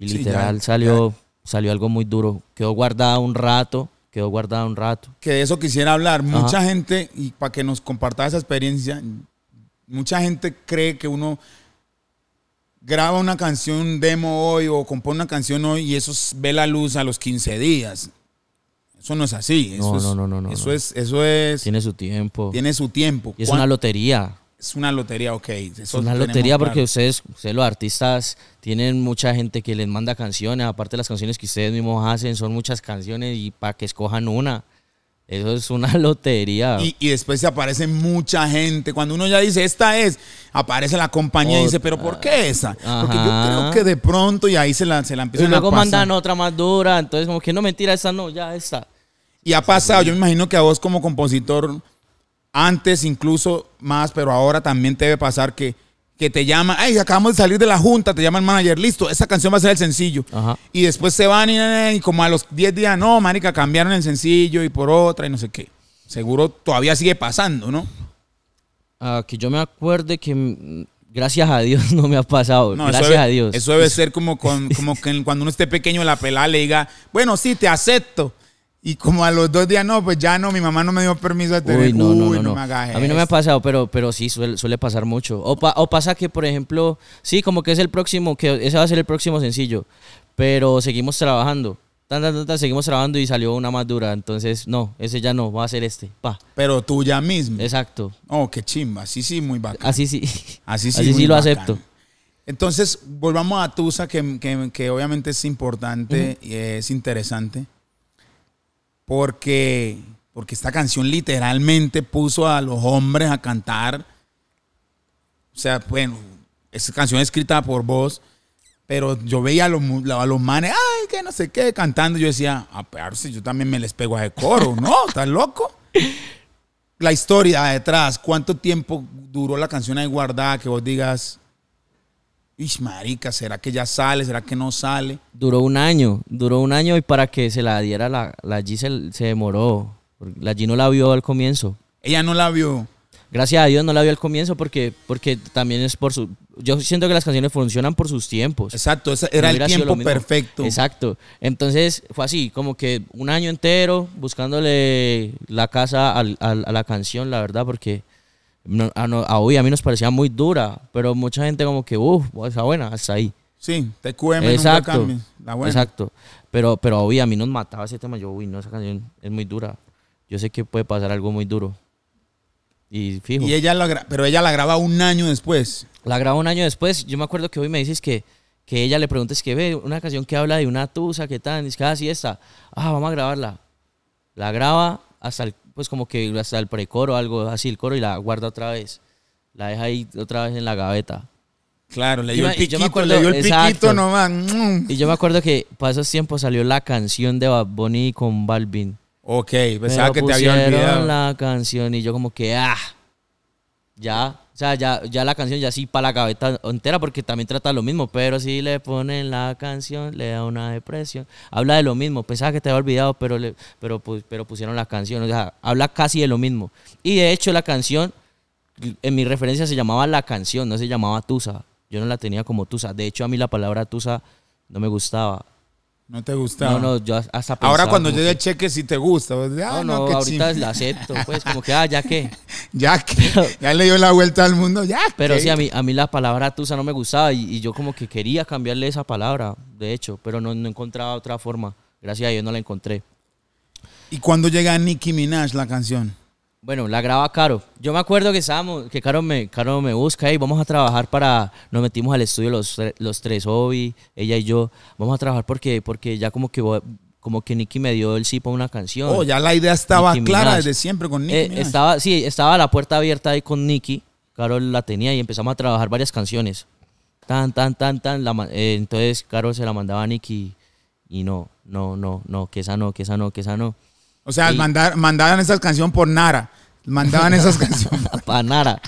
Y literal salió, salió algo muy duro. Quedó guardada un rato quedó guardada un rato. Que de eso quisiera hablar. Mucha gente, y para que nos comparta esa experiencia, mucha gente cree que uno graba una canción demo hoy o compone una canción hoy y eso ve la luz a los 15 días. Eso no es así. no, no, no, no, Eso es, eso es. Tiene su tiempo. Tiene su tiempo. Y es una lotería es una lotería, ok. es una lotería porque ustedes, los artistas, tienen mucha gente que les manda canciones. Aparte, de las canciones que ustedes mismos hacen son muchas canciones y para que escojan una. Eso es una lotería. Y, después se aparece mucha gente. Cuando uno ya dice, esta es, aparece la compañía y dice, pero ¿por qué esa? Porque yo creo que de pronto y ahí se la, se la empiezan y luego mandan otra más dura. Entonces, como que no mentira, esa no, ya está Y ha pasado, yo me imagino que a vos como compositor antes incluso más, pero ahora también te debe pasar que, que te llaman, ay, acabamos de salir de la junta, te llama el manager, listo, esa canción va a ser el sencillo. Y después se van y, como a los 10 días, no, marica, cambiaron el sencillo y por otra y no sé qué. Seguro todavía sigue pasando, ¿no? que yo me acuerde que mm, gracias a Dios no me ha pasado. gracias a Dios. Eso debe ser como, como que cuando uno esté pequeño la pelada le diga, bueno, sí, te acepto. Y como a los dos días, no, pues ya no, mi mamá no me dio permiso de tener. Uy, no, Uy, no, no, no, Me A mí no me ha pasado, pero, pero sí suele, pasar mucho. O, pasa que, por ejemplo, sí, como que es el próximo, que ese va a ser el próximo sencillo, pero seguimos trabajando. Tan, tan, tan, seguimos trabajando y salió una más dura. Entonces, no, ese ya no, va a ser este. Pa. Pero tú ya mismo. Exacto. Oh, qué chimba. Sí sí, muy bacán. Así sí. Así sí. sí lo acepto. Entonces, volvamos a Tusa, que, que, que obviamente es importante y es interesante porque, porque esta canción literalmente puso a los hombres a cantar. O sea, bueno, esta canción escrita por vos, pero yo veía a los, a los manes, ay, que no sé qué, cantando. Yo decía, a ver si yo también me les pego a ese coro, ¿no? ¿Estás loco? La historia detrás, ¿cuánto tiempo duró la canción ahí guardada que vos digas, Ish, marica, ¿será que ya sale? ¿Será que no sale? Duró un año, duró un año y para que se la diera la, la G se, demoró. La G no la vio al comienzo. Ella no la vio. Gracias a Dios no la vio al comienzo porque, porque también es por su... Yo siento que las canciones funcionan por sus tiempos. Exacto, era el tiempo perfecto. Exacto. Entonces fue así, como que un año entero buscándole la casa a la canción, la verdad, porque a, ah, hoy ah, a mí nos parecía muy dura, pero mucha gente como que, uff, esa buena, hasta ahí. Sí, te exacto, nunca la buena. Exacto, pero, pero hoy a mí nos mataba ese tema, yo, uy, no, esa canción es muy dura, yo sé que puede pasar algo muy duro. Y fijo. Y ella la pero ella la graba un año después. La graba un año después, yo me acuerdo que hoy me dices que, que ella le preguntes que ve una canción que habla de una tusa, que tal, dice, ah, esta, ah, vamos a grabarla. La graba hasta el pues como que hasta el precoro, algo así, el coro, y la guarda otra vez. La deja ahí otra vez en la gaveta. Claro, le dio el piquito, le dio el nomás. Mm. Y yo me acuerdo que para esos tiempos salió la canción de Bad Bunny con Balvin. Ok, pensaba que te había olvidado. la canción y yo como que, ah, ya, o sea, ya, ya la canción ya sí para la gaveta entera porque también trata lo mismo, pero si le ponen la canción, le da una depresión. Habla de lo mismo, pensaba que te había olvidado, pero, le, pero, pero pusieron la canción, o sea, habla casi de lo mismo. Y de hecho la canción, en mi referencia se llamaba La Canción, no se llamaba Tusa. Yo no la tenía como Tusa. De hecho a mí la palabra Tusa no me gustaba. No te gustaba. No, no, yo hasta pensaba, Ahora cuando yo el cheque si te gusta. Pues, ah, no, no, ahorita la acepto, pues como que, ah, ya qué. ya qué? ya le dio la vuelta al mundo, ya. Pero sí, a mí, a mí la palabra tusa no me gustaba y, yo como que quería cambiarle esa palabra, de hecho, pero no, no encontraba otra forma. Gracias a Dios no la encontré. ¿Y cuándo llega Nicki Minaj la canción? Bueno, la graba Caro. Yo me acuerdo que estábamos, que Caro me, Caro me busca y vamos a trabajar para, nos metimos al estudio los, los tres, Obi, ella y yo, vamos a trabajar porque, porque ya como que como que Nicky me dio el sí para una canción. Oh, ya la idea estaba clara desde siempre con Nicky. Eh, estaba, sí, estaba la puerta abierta ahí con Nicky. caro la tenía y empezamos a trabajar varias canciones. Tan, tan, tan, tan. Eh, entonces caro se la mandaba a Nicky y no, no, no, no, que esa no, que esa no, que esa no. O sea, mandaban esas canciones por Nara. Mandaban esas canciones. para Nara.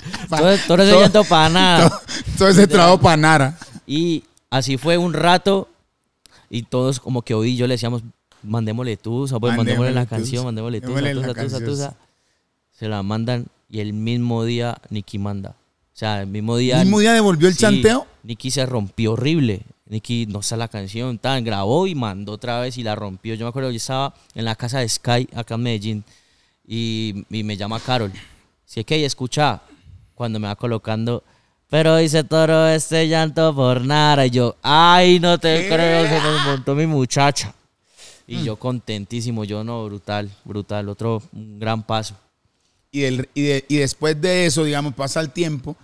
todo, ese llanto para Nara. Todo, ese para Nara. Y así fue un rato. Y todos como que hoy yo le decíamos, mandémosle tusa, pues mandémosle, la canción, mandémosle tú, Se la mandan y el mismo día Nicky manda. O sea, el mismo día. ¿El mismo día devolvió el chanteo? Nicky se rompió horrible. Nicky, no sabe la canción, tan, grabó y mandó otra vez y la rompió. Yo me acuerdo, yo estaba en la casa de Sky, acá en Medellín, y, me llama Carol. Si es que ella escucha, cuando me va colocando, pero hice toro este llanto por nada. Y yo, ay, no te creo, se nos montó mi muchacha. Y mm. yo contentísimo, yo no, brutal, brutal, otro gran paso. Y, y, y después de eso, digamos, pasa el tiempo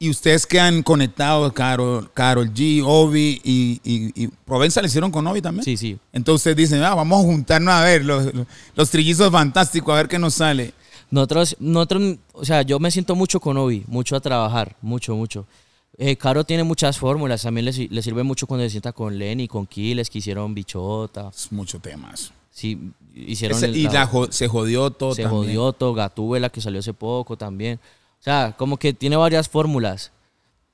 y ustedes quedan conectados, Carol, Carol G, Obi y, Provenza le hicieron con Obi también. Sí, sí. Entonces dicen, ah, vamos a juntarnos a ver los, trillizos fantásticos, a ver qué nos sale. Nosotros, nosotros, o sea, yo me siento mucho con Obi, mucho a trabajar, mucho, mucho. Eh, Caro tiene muchas fórmulas, también le, sirve mucho cuando se sienta con Lenny, con Kiles, que hicieron bichota. Es mucho temas. Sí, hicieron. el, y se jodió todo. Se jodió todo, Gatúbela que salió hace poco también. O sea, como que tiene varias fórmulas.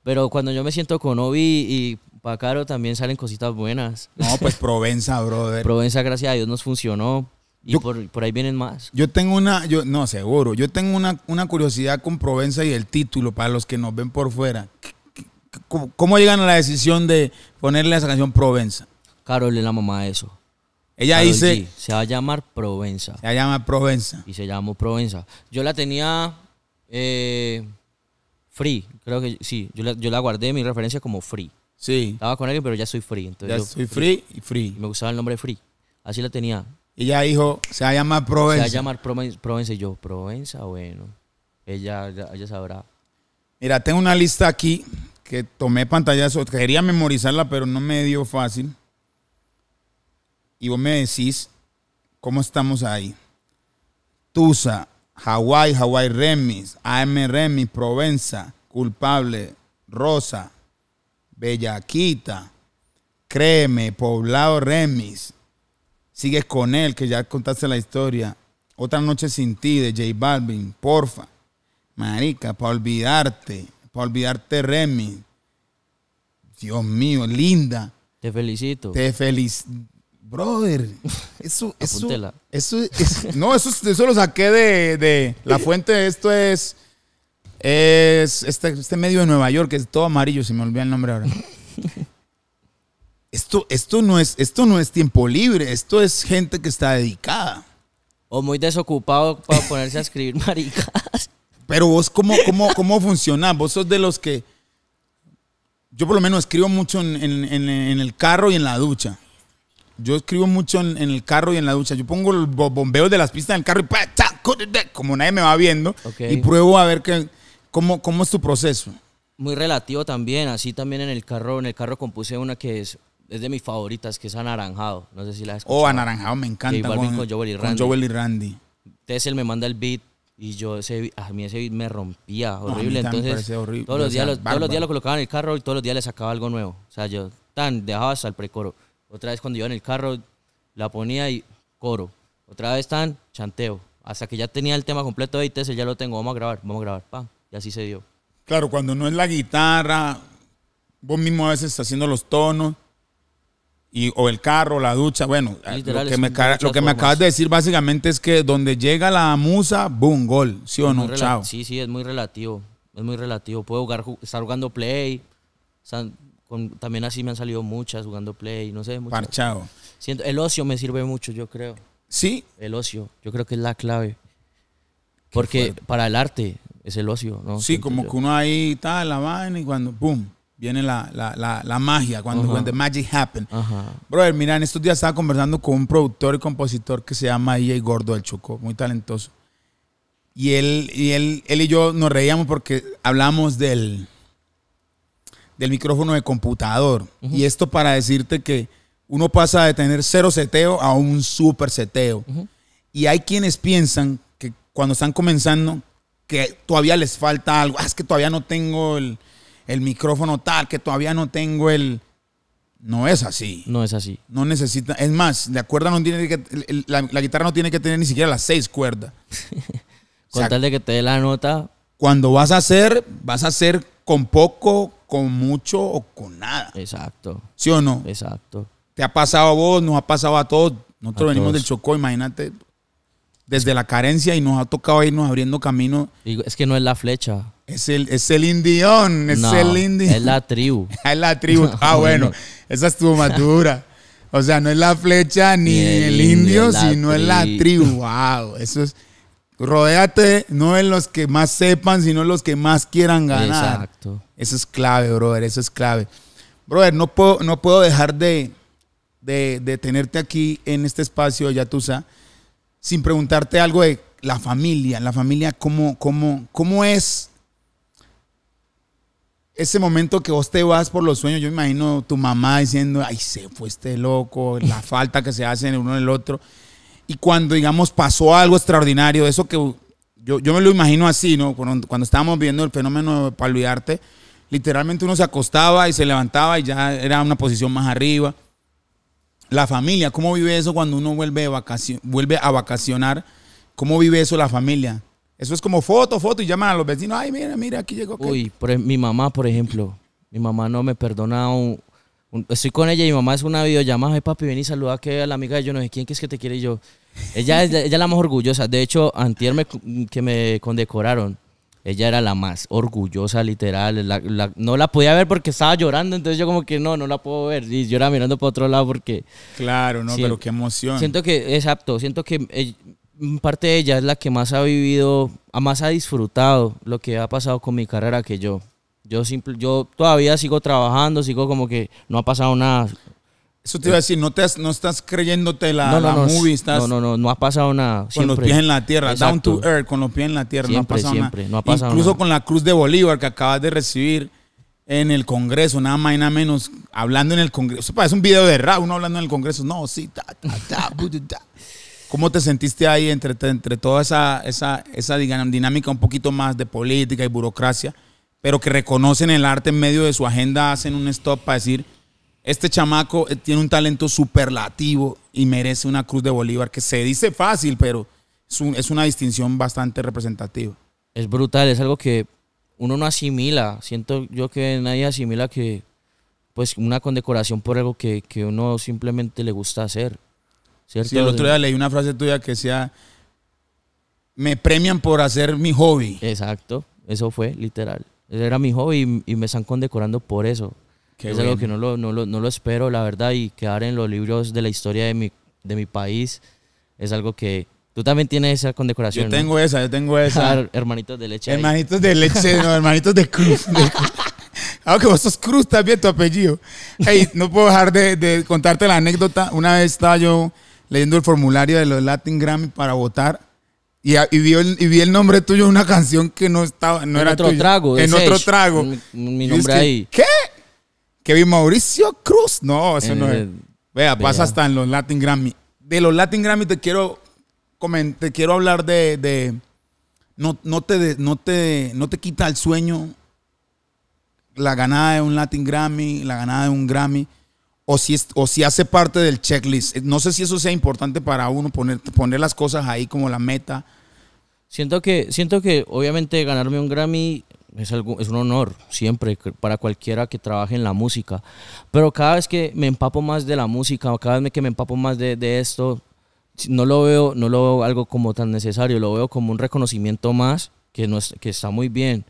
Pero cuando yo me siento con Obi y Caro también salen cositas buenas. No, pues Provenza, brother. Provenza, gracias a Dios, nos funcionó. Y por, ahí vienen más. Yo tengo una, yo, no, seguro. Yo tengo una, curiosidad con Provenza y el título para los que nos ven por fuera. ¿Cómo, llegan a la decisión de ponerle esa canción Provenza? Carol es la mamá de eso. Ella dice. Se va a llamar Provenza. Se llama a Provenza. Y se llamó Provenza. Yo la tenía eh, free, creo que sí. Yo la, guardé mi referencia como Free. Sí. Estaba con alguien, pero ya soy Free. ya soy free, y Free. me gustaba el nombre Free. Así la tenía. Ella dijo, se va a llamar Provenza. Se va a llamar Provenza. Y yo, Provenza, bueno. Ella, ella, sabrá. Mira, tengo una lista aquí que tomé pantallazo. Quería memorizarla, pero no me dio fácil. Y vos me decís cómo estamos ahí. Tusa, Hawái, Hawái Remis, AM Remis, Provenza, Culpable, Rosa, Bellaquita, Créeme, Poblado Remis. Sigues con él, que ya contaste la historia. Otra noche sin ti de J Balvin, porfa. Marica, para olvidarte, para olvidarte Remis. Dios mío, linda. Te felicito. Te felicito Brother, eso, eso, eso, no, eso, lo saqué de, la fuente. esto es, este, este, medio de Nueva York, que es todo amarillo, se me olvida el nombre ahora. Esto, esto, no es, esto no es tiempo libre, esto es gente que está dedicada. O muy desocupado para ponerse a escribir maricas. Pero vos, ¿cómo, cómo, cómo funciona. Vos sos de los que. Yo por lo menos escribo mucho en el carro y en la ducha yo escribo mucho en, el carro y en la ducha. Yo pongo los bombeos de las pistas en el carro y como nadie me va viendo. Y pruebo a ver qué cómo, cómo es tu proceso. Muy relativo también. Así también en el carro, en el carro compuse una que es, es de mis favoritas, que es anaranjado. No sé si la has oh, escuchado. Oh, anaranjado me encanta. con, con Joel y Randy. Con Entonces me manda el beat y yo ese, a mí ese beat me rompía, horrible. Entonces, horrible. Todos, los días, todos los días lo colocaba en el carro y todos los días le sacaba algo nuevo. O sea, yo tan dejaba hasta el precoro. Otra vez cuando iba en el carro, la ponía y coro. Otra vez tan chanteo. Hasta que ya tenía el tema completo de ITS, ya lo tengo, vamos a grabar, vamos a grabar. Pam. Y así se dio. Claro, cuando no es la guitarra, vos mismo a veces haciendo los tonos. Y, o el carro, la ducha, bueno, eh, lo que, me, lo acabas de decir básicamente es que donde llega la musa, boom, gol, ¿sí o no? Chao. Sí, sí, es muy relativo, es muy relativo. Puedo estar jugando play, o también así me han salido muchas jugando play, no sé. Muchas. Parchado. Siento, el ocio me sirve mucho, yo creo. ¿Sí? El ocio, yo creo que es la clave. Porque para el arte es el ocio, ¿no? Sí, como que uno ahí está en la vaina y cuando, ¡pum! Viene la, la, la, la magia, cuando the magic happen. Bro, Brother, mira, en estos días estaba conversando con un productor y compositor que se llama I.J. E Gordo del Chocó, muy talentoso. Y él y, él, él y yo nos reíamos porque hablamos del, del micrófono de computador. Y esto para decirte que uno pasa de tener cero seteo a un super seteo. Y hay quienes piensan que cuando están comenzando, que todavía les falta algo. Ah, es que todavía no tengo el, micrófono tal, que todavía no tengo el... No es así. No es así. No necesita. Es más, la cuerda no tiene que. La, guitarra no tiene que tener ni siquiera las seis cuerdas. Con tal de que te dé la nota. Cuando vas a hacer, vas a hacer con poco, con mucho o con nada. Exacto. ¿Sí o no? Exacto. Te ha pasado a vos, nos ha pasado a todos. Nosotros venimos del Chocó, imagínate, desde la carencia y nos ha tocado irnos abriendo camino. es que no es la flecha. Es el, es el indión, es el indión. Es la tribu. es la tribu. Ah, bueno, esa estuvo más dura. O sea, no es la flecha ni, el, indio, sino es la tribu. Wow, eso es. Rodéate no en los que más sepan, sino en los que más quieran ganar. Exacto. Eso es clave, brother, eso es clave. Brother, no puedo, no puedo dejar de, tenerte aquí en este espacio, Yatusa, sin preguntarte algo de la familia. La familia, ¿cómo, cómo, cómo es ese momento que vos te vas por los sueños? Yo imagino tu mamá diciendo, ay, se fue este loco, la falta que se hace el uno en el otro. Y cuando, digamos, pasó algo extraordinario, eso que yo, me lo imagino así, ¿no? Cuando, estábamos viendo el fenómeno de literalmente uno se acostaba y se levantaba y ya era una posición más arriba. La familia, ¿cómo vive eso cuando uno vuelve, vacación, vuelve a vacacionar? ¿Cómo vive eso la familia? Eso es como foto, foto y llaman a los vecinos. Ay, mira, mira, aquí llegó. Uy, mi mamá, por ejemplo. Mi mamá no me perdona un, estoy con ella y mi mamá es una videollamada, papi, ven y saluda que a la amiga de yo no sé quién que es que te quiere yo. Ella es, ella la más orgullosa. De hecho, antier que me condecoraron, ella era la más orgullosa, literal. no la podía ver porque estaba llorando, entonces yo como que no, no la puedo ver. Y yo era mirando para otro lado porque... Claro, no, pero qué emoción. Siento que, exacto, siento que eh, parte de ella es la que más ha vivido, más ha disfrutado lo que ha pasado con mi carrera que yo. Yo, simple, yo todavía sigo trabajando, sigo como que no ha pasado nada. Eso te iba a decir, no, te no estás creyéndote la, no, movie, estás... No, no, no, no ha pasado nada. Con los pies en la tierra, down to earth, con los pies en la tierra, no ha pasado nada. Incluso con la cruz de Bolívar que acabas de recibir en el Congreso, nada más y nada menos, hablando en el Congreso. Es un video de rap, uno hablando en el Congreso. No, sí, ¿Cómo te sentiste ahí entre, entre toda esa, esa, esa dinámica un poquito más de política y burocracia? pero que reconocen el arte en medio de su agenda, hacen un stop para decir, este chamaco eh, tiene un talento superlativo y merece una Cruz de Bolívar, que se dice fácil, pero es, una distinción bastante representativa. Es brutal, es algo que uno no asimila, siento yo que nadie asimila que pues una condecoración por algo que, que uno simplemente le gusta hacer. ¿cierto? el otro día leí una frase tuya que decía, me premian por hacer mi hobby. Exacto, eso fue literal era mi hobby y, me están condecorando por eso. es algo que no lo, no, lo, no lo, espero, la verdad, y quedar en los libros de la historia de mi, de mi país es algo que... Tú también tienes esa condecoración. Yo tengo esa, yo tengo esa. hermanitos de leche. Hermanitos de leche, no, hermanitos de cruz. De cruz. Aunque vos sos cruz también, tu apellido. Hey, no puedo dejar de, de contarte la anécdota. Una vez estaba yo leyendo el formulario de los Latin Grammy para votar y, vi el, nombre tuyo en una canción que no estaba, no en otro Trago, en otro trago. Mi, nombre ahí. Que, ¿Qué? Kevin Mauricio Cruz. No, eso no es. Eh, vea, pasa hasta en los Latin Grammy. De los Latin Grammy te quiero, te quiero hablar de. no, no, te, no, te, no te quita el sueño la ganada de un Latin Grammy, la ganada de un Grammy o si, o si hace parte del checklist. Eh, no sé si eso sea importante para uno, poner, poner las cosas ahí como la meta. Siento que, siento que obviamente ganarme un Grammy es, es un honor siempre para cualquiera que trabaje en la música. Pero cada vez que me empapo más de la música, cada vez que me empapo más de, de esto, no lo, veo, no lo algo como tan necesario, lo veo como un reconocimiento más que, no que está muy bien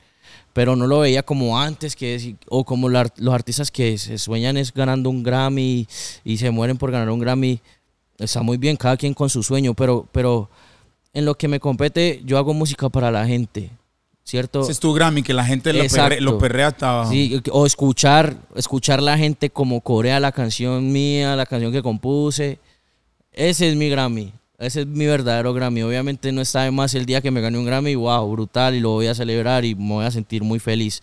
pero no lo veía como antes, que o como los artistas que se sueñan es ganando un Grammy y se mueren por ganar un Grammy. Está muy bien, cada quien con su sueño, pero, pero en lo que me compete, yo hago música para la gente. ¿Cierto? Ese es tu Grammy, que la gente lo, perrea, hasta Sí, o escuchar, escuchar la gente como corea la canción mía, la canción que compuse. Ese es mi Grammy. Ese es mi verdadero Grammy. Obviamente no está de más el día que me gané un Grammy, wow, brutal, y lo voy a celebrar y me voy a sentir muy feliz.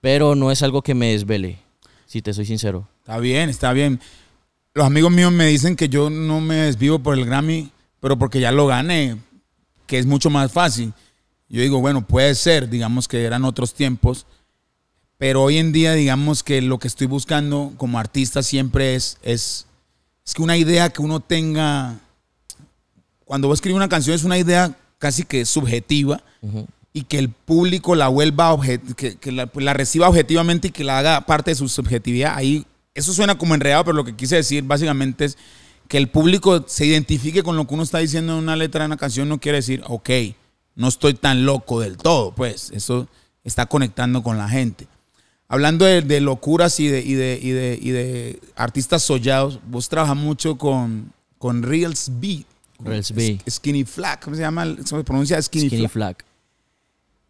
Pero no es algo que me desvele, si te soy sincero. Está bien, está bien. Los amigos míos me dicen que yo no me desvivo por el Grammy, pero porque ya lo gané, que es mucho más fácil. Yo digo, bueno, puede ser, digamos que eran otros tiempos, pero hoy en día, digamos que lo que estoy buscando como artista siempre es, es, es que una idea que uno tenga cuando vos escribes una canción es una idea casi que subjetiva y que el público la vuelva, que, que pues, la, reciba objetivamente y que la haga parte de su subjetividad. Ahí, eso suena como enredado, pero lo que quise decir básicamente es que el público se identifique con lo que uno está diciendo en una letra de una canción no quiere decir, ok, no estoy tan loco del todo, pues eso está conectando con la gente. Hablando de, locuras y de, y, de, y, y de, artistas sollados, vos trabajas mucho con, con Reels Beat. Skinny Flack ¿cómo se llama? ¿Cómo se pronuncia? Skinny, Flack.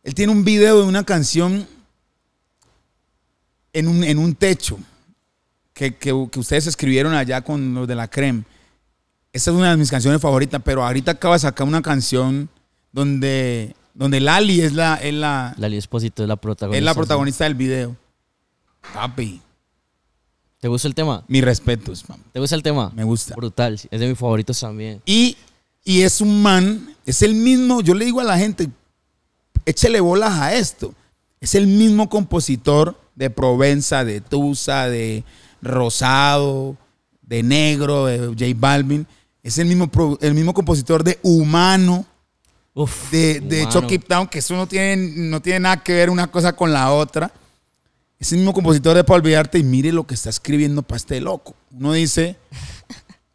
Él tiene un video de una canción en un, en un techo que, ustedes escribieron allá con los de la creme. Esta es una de mis canciones favoritas, pero ahorita acaba de sacar una canción donde, donde Lali es la, es la. Lali es la protagonista. del video. Papi. ¿Te gusta el tema? Mi respeto. ¿Te gusta el tema? Me gusta. Brutal, es de mis favoritos también. Y, es un man, es el mismo, yo le digo a la gente, échele bolas a esto. Es el mismo compositor de Provenza, de Tusa, de Rosado, de Negro, de J Balvin. Es el mismo, el mismo compositor de Humano, de, de Chucky Town, que eso no tiene, no tiene nada que ver una cosa con la otra. Ese mismo compositor de Para Olvidarte y mire lo que está escribiendo para este loco. Uno dice,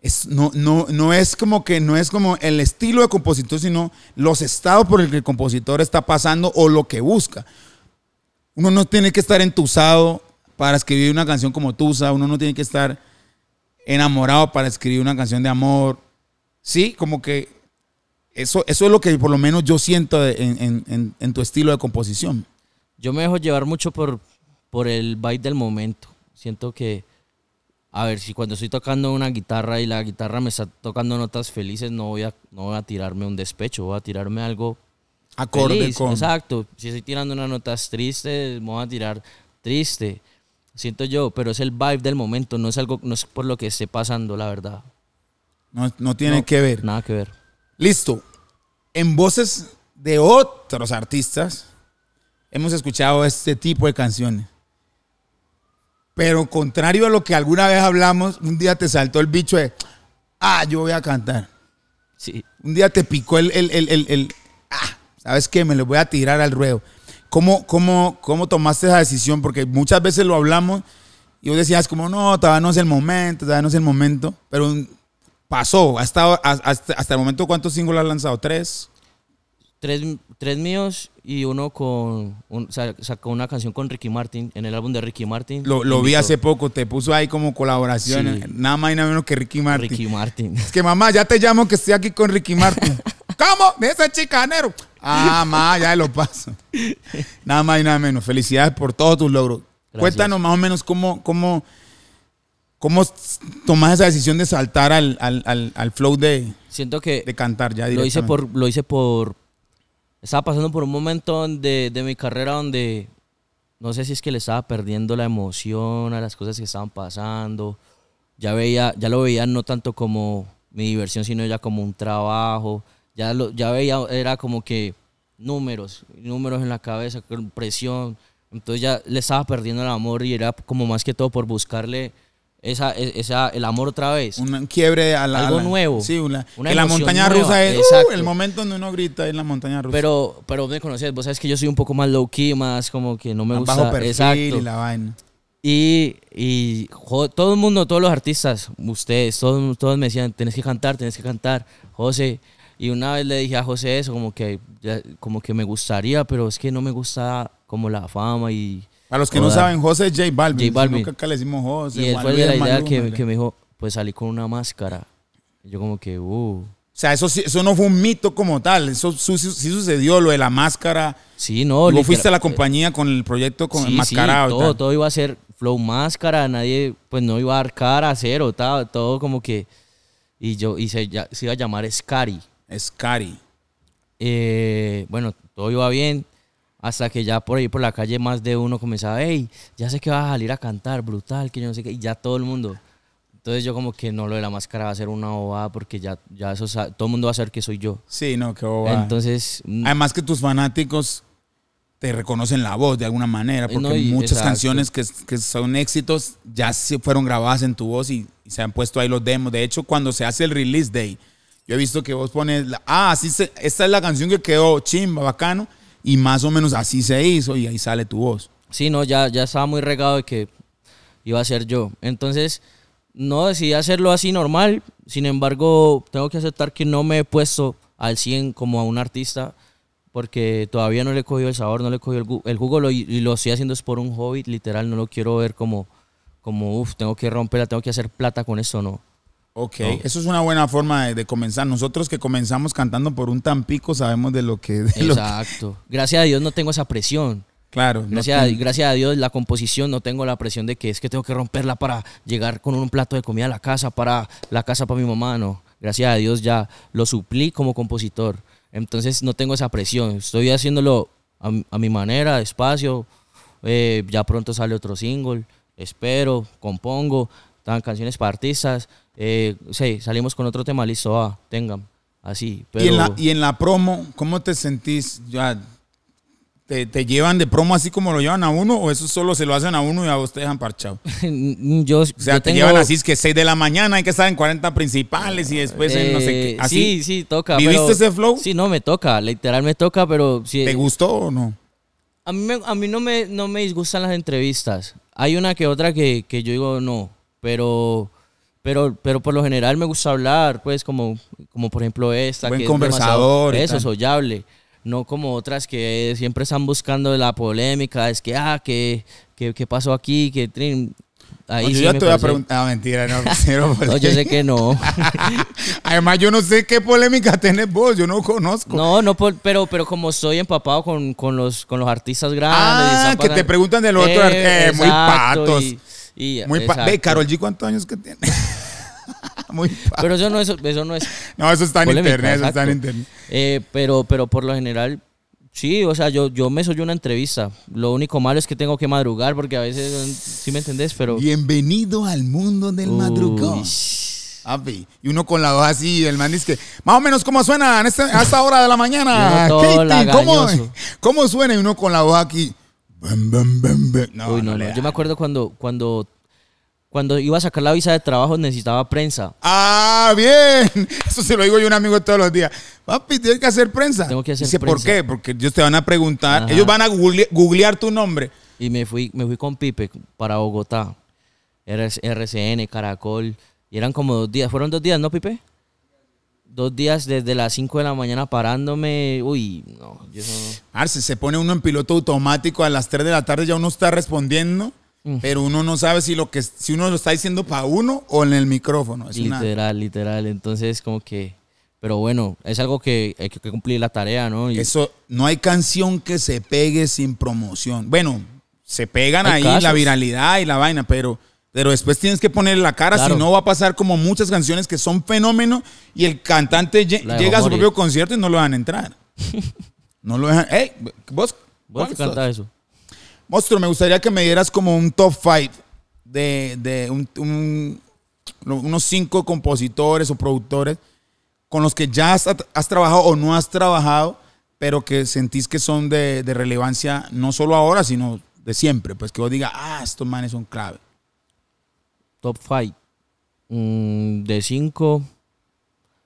es, no, no, no es como que no es como el estilo de compositor, sino los estados por el que el compositor está pasando o lo que busca. Uno no tiene que estar entusado para escribir una canción como Tusa, uno no tiene que estar enamorado para escribir una canción de amor. Sí, como que eso, eso es lo que por lo menos yo siento en, en tu estilo de composición. Yo me dejo llevar mucho por, por el vibe del momento. Siento que, a ver, si cuando estoy tocando una guitarra y la guitarra me está tocando notas felices, no voy a, no a tirarme un despecho, voy a tirarme algo acorde con. Exacto. Si estoy tirando unas notas tristes, me voy a tirar triste. Siento yo, pero es el vibe del momento, no es algo, no es por lo que esté pasando, la verdad. No, no tiene que ver. Nada que ver. Listo. En voces de otros artistas hemos escuchado este tipo de canciones. Pero contrario a lo que alguna vez hablamos, un día te saltó el bicho de, ah, yo voy a cantar. Sí. Un día te picó el, el, ah, ¿sabes qué? Me lo voy a tirar al ruedo. ¿Cómo, cómo, ¿Cómo tomaste esa decisión? Porque muchas veces lo hablamos y vos decías como, no, todavía no es el momento, todavía no es el momento. Pero pasó. Hasta, hasta el momento, ¿cuántos singles has lanzado? ¿Tres? tres, míos y uno con. sacó una canción con Ricky Martin, en el álbum de Ricky Martin. Lo, vi hace poco, te puso ahí como colaboración. Nada más y nada menos que Ricky Martin. Ricky Martin. Es que mamá, ya te llamo que estoy aquí con Ricky Martin. ¿Cómo? ¿De ese chicanero? Ah, mamá, ya lo paso. Nada más y nada menos. Felicidades por todos tus logros. Cuéntanos más o menos cómo, cómo, cómo tomas esa decisión de saltar al, flow de, Siento que de cantar ya Lo hice por, lo hice por, estaba pasando por un momento de, de mi carrera donde no sé si es que le estaba perdiendo la emoción a las cosas que estaban pasando. Ya, veía, ya lo veía no tanto como mi diversión, sino ya como un trabajo. Ya, lo, ya veía, era como que números, números en la cabeza, presión. Entonces ya le estaba perdiendo el amor y era como más que todo por buscarle esa, e, esa, el amor otra vez. Un quiebre a Algo nuevo. Sí, una, la montaña rusa es uh, el momento donde uno grita en la montaña rusa. Pero, pero me conocías, vos sabes que yo soy un poco más low key, más como que no me gusta. Bajo perfil Exacto. y la vaina. Y, todo el mundo, todos los artistas, ustedes, todos, todos me decían, tenés que cantar, tenés que cantar, José. Y una vez le dije a José eso, como que, como que me gustaría, pero es que no me gusta como la fama y a los que no saben, José es J Balvin. Nunca acá le decimos José. Y él la idea que, me dijo, pues salí con una máscara. yo como que, uh. O sea, eso, eso no fue un mito como tal. Eso sí sucedió, lo de la máscara. Sí, no. tú fuiste a la eh, compañía con el proyecto con el mascarado. Sí, todo, todo iba a ser flow máscara. Nadie, pues no iba a arcar a cero, todo como que... Y yo, y se, iba a llamar Scary. Scary. Eh, bueno, todo iba bien. Hasta que ya por ahí por la calle más de uno comenzaba, hey, ya sé que vas a salir a cantar, brutal, que yo no sé qué, y ya todo el mundo. Entonces yo como que no, lo de la máscara va a ser una bobada porque ya, ya eso, todo el mundo va a saber que soy yo. Sí, no, qué bobada. Entonces... Mm. Además que tus fanáticos te reconocen la voz de alguna manera, eh, porque muchas canciones que, son éxitos ya se fueron grabadas en tu voz y, se han puesto ahí los demos. De hecho, cuando se hace el release day, yo he visto que vos pones, ah, sí, esta es la canción que quedó chimba, bacano, y más o menos así se hizo y ahí sale tu voz. Sí, no, ya, ya estaba muy regado de que iba a ser yo. Entonces, no decidí hacerlo así normal. Sin embargo, tengo que aceptar que no me he puesto al 100 como a un artista porque todavía no le he cogido el sabor, no le he cogido el, jugo y lo estoy haciendo es por un hobby, literal, no lo quiero ver como, como uff, tengo que romperla, tengo que hacer plata con eso, no. Ok, eso es una buena forma de, comenzar. Nosotros que comenzamos cantando por un Tampico sabemos de lo que... Exacto. Gracias a Dios no tengo esa presión. Claro. Gracias, a Dios la composición no tengo la presión de que es que tengo que romperla para llegar con un plato de comida a la casa, para la casa para mi mamá, no. Gracias a Dios ya lo suplí como compositor. Entonces no tengo esa presión. Estoy haciéndolo a, mi manera, despacio. Eh, ya pronto sale otro single. Espero, compongo. Estaban canciones para artistas, eh, sí, salimos con otro tema, listo, ah, tengan, así. ¿Y, en la, promo, ¿cómo te sentís? Ya, ¿te, llevan de promo así como lo llevan a uno o eso solo se lo hacen a uno y a vos te dejan parchado? yo, o sea, te llevan así, es que 6 de la mañana hay que estar en 40 principales y después en no sé qué. Eh, ¿Así? Sí, sí, toca. ¿Viviste ese flow? Sí, no, me toca, literal me toca, pero... Sí, ¿Te gustó o no? A mí, no, me, no me disgustan las entrevistas. Hay una que otra que yo digo, no, pero, pero, pero por lo general me gusta hablar, pues, como, como por ejemplo esta. Buen conversador. Es eso, No como otras que siempre están buscando la polémica, es que, ah, ¿qué pasó aquí, que... Ahí yo ya te voy a preguntar, mentira, no, yo sé que no. Además, yo no sé qué polémica tenés vos, yo no conozco. No, no, pero, pero como estoy empapado con, los, con los artistas grandes. Ah, que te preguntan de los otros, eh, eh, muy patos. Muy Ve, Carol G, ¿cuántos años que tiene? pero eso no es, no eso está en internet, eh, pero, por lo general, sí, o sea, yo, yo me soy una entrevista. Lo único malo es que tengo que madrugar porque a veces, sí me entendés, pero. Bienvenido al mundo del madrugón. Y uno con la voz así, el man dice que, más o menos cómo suena este, a esta hora de la mañana. ¿cómo, ¿cómo suena? uno con la voz aquí no, Yo me acuerdo cuando, cuando, cuando iba a sacar la visa de trabajo necesitaba prensa. Ah, bien. Eso se lo digo yo a un amigo todos los días. Papi, tienes que hacer prensa. Tengo que ¿por qué? Porque ellos te van a preguntar, ellos van a googlear tu nombre. Y me fui, me fui con Pipe para Bogotá. RCN, Caracol. Y eran como dos días. ¿Fueron dos días, no, Pipe? dos días desde las 5 de la mañana parándome. Uy, no, Arce, ah, se pone uno en piloto automático a las 3 de la tarde, ya uno está respondiendo, mm. pero uno no sabe si lo que si uno lo está diciendo para uno o en el micrófono. Es literal, literal. Entonces, como que. Pero bueno, es algo que hay que cumplir la tarea, ¿no? Eso, no hay canción que se pegue sin promoción. Bueno, se pegan ahí la viralidad y la vaina, pero pero después tienes que ponerle la cara, si no va a pasar como muchas canciones que son fenómeno y el cantante llega a su propio concierto y no lo van a entrar. no lo dejan. ¡Ey! vos. Vos cantás eso. Monstruo, me gustaría que me dieras como un top five de, de unos cinco compositores o productores con los que ya has, trabajado o no has trabajado, pero que sentís que son de, de, relevancia no solo ahora, sino de siempre. Pues que vos digas, ah, estos manes son clave top 5. Mm, de 5.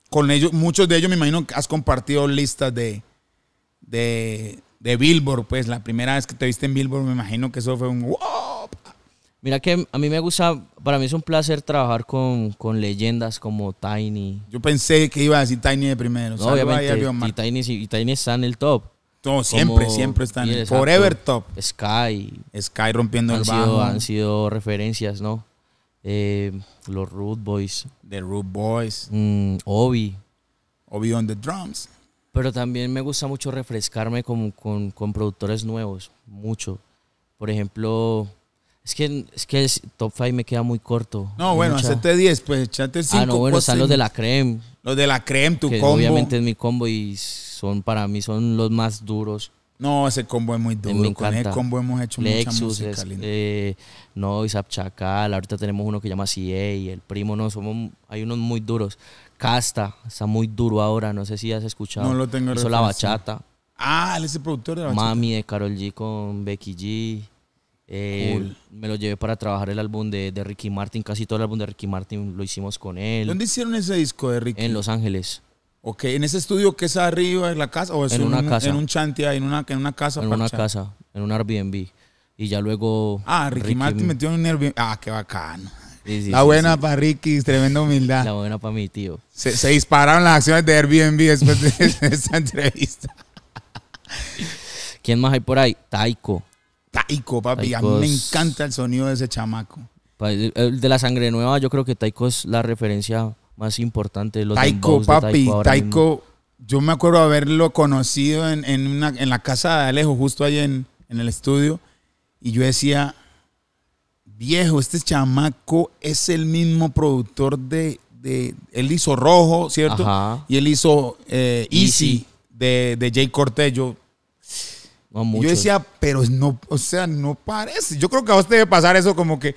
Con ellos, muchos de ellos me imagino que has compartido listas de, de, de, Billboard. Pues la primera vez que te viste en Billboard, me imagino que eso fue un wow. Mira que a mí me gusta, para mí es un placer trabajar con, con leyendas como Tiny. Yo pensé que iba a decir Tiny de primero. obviamente, y Tiny, está en el top. No, siempre, en siempre están. Forever Top. Sky. Sky rompiendo el bajo. han sido referencias, ¿no? Eh, los Root Boys. The Root Boys. Mm, Obi. Obi on the drums. Pero también me gusta mucho refrescarme con, con, con productores nuevos, mucho. Por ejemplo, es que, es que el top 5 me queda muy corto. No, bueno, hacete 10, pues echate 5. Ah, no, bueno, están los de la creme. Los de la creme, tu combo. Obviamente es mi combo y son para mí son los más duros. No, ese combo es muy duro. Con ese combo hemos hecho mucha música linda. Eh, no, Isap Chacal. Ahorita tenemos uno que llama CA y el primo. No, somos, hay unos muy duros. Casta, está muy duro ahora. No sé si has escuchado. No lo tengo es la bachata. Ah, él es el productor de la bachata. Mami de Carol G con Becky G. Eh, me lo llevé para trabajar el álbum de, de, Ricky Martin. Casi todo el álbum de Ricky Martin lo hicimos con él. ¿Dónde hicieron ese disco de Ricky? En Los Ángeles. Ok, ¿en ese estudio que es arriba en la casa o es en un, una casa? En un chantia, en una, en una casa. En una casa, en un Airbnb. Y ya luego. Ah, Ricky, Martin metió en un Airbnb. Ah, qué bacano. la buena para Ricky, tremenda humildad. La buena para mi tío. Se, dispararon las acciones de Airbnb después de esta entrevista. ¿Quién más hay por ahí? Taiko. Taiko, papi. a mí me encanta el sonido de ese chamaco. El de la sangre nueva, yo creo que Taiko es la referencia más importante de los Taiko, papi, Taiko. Yo me acuerdo haberlo conocido en, una, en la casa de Alejo, justo ahí en, el estudio. Y yo decía, viejo, este chamaco es el mismo productor de. de él hizo Rojo, ¿cierto? Y él hizo eh, Easy, de, de Jay Cortello Yo, yo decía, pero no, o sea, no parece. Yo creo que a vos te debe pasar eso como que.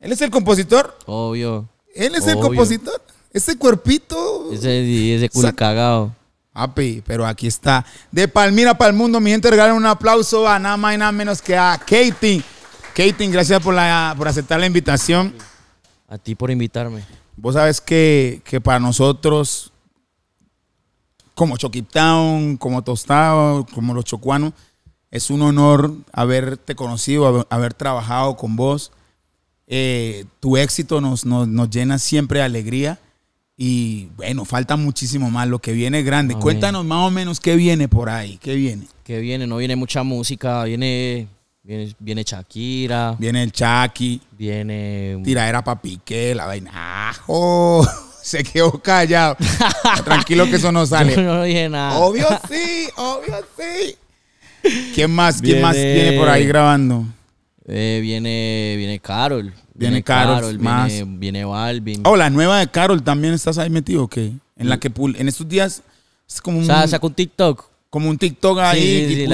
Él es el compositor. Obvio. Él es el compositor. Este cuerpito. Ese, culo cagado. pero aquí está. De Palmira para el mundo, mi gente, regalen un aplauso a nada más y nada menos que a Katie. Katie, gracias por, la, por aceptar la invitación. A ti por invitarme. Vos sabes que, para nosotros, como choquitown como Tostado, como los chocuanos, es un honor haberte conocido, haber, trabajado con vos. Eh, tu éxito nos, nos, nos llena siempre de alegría y bueno, falta muchísimo más. Lo que viene grande. Cuéntanos más o menos qué viene por ahí. ¿Qué viene? ¿Qué viene? No viene mucha música. Viene, viene, Shakira. Viene el Chaki. Viene. Tiradera para Piqué, la vaina. Se quedó callado. Tranquilo que eso no sale. no dije nada. Obvio sí, obvio sí. ¿Quién más? ¿Quién más viene por ahí grabando? Eh, viene, viene Carol. Viene, Carol, más. Viene, viene Oh, la nueva de Carol también estás ahí metido, que En la que en estos días es como un. O sea, sacó un TikTok. Como un TikTok ahí.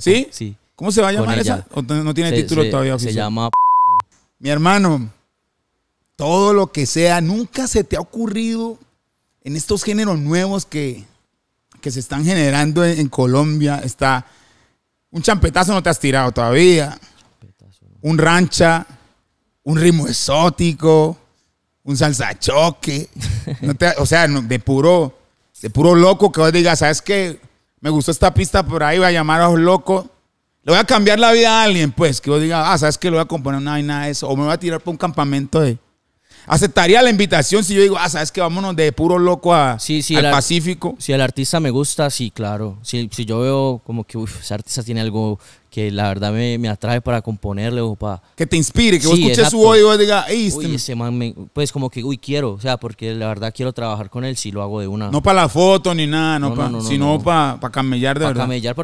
sí. cómo se va a llamar esa? no tiene título todavía Se llama. Mi hermano, todo lo que sea, nunca se te ha ocurrido en estos géneros nuevos que, se están generando en Colombia. Está. Un champetazo no te has tirado todavía. Un rancha un ritmo exótico, un salsa choque. No o sea, de puro, de puro loco que vos digas, ¿sabes qué? Me gustó esta pista por ahí, voy a llamar a los locos. Le voy a cambiar la vida a alguien, pues, que vos digas, ah, ¿sabes qué? Le voy a componer una vaina de eso. O me voy a tirar por un campamento de, aceptaría la invitación si yo digo, ah, sabes que vámonos de puro loco a, sí, al Pacífico. Si el artista me gusta, sí, claro. Si, si yo veo como que, ese artista tiene algo que la verdad me, atrae para componerle o para... Que te inspire, que vos escuches su voz y vos digas, este uy, ese man, me, pues como que, uy, quiero, o sea, porque la verdad quiero trabajar con él si lo hago de una... No para la foto ni nada, no, sino para pa camellar de verdad. Para camellar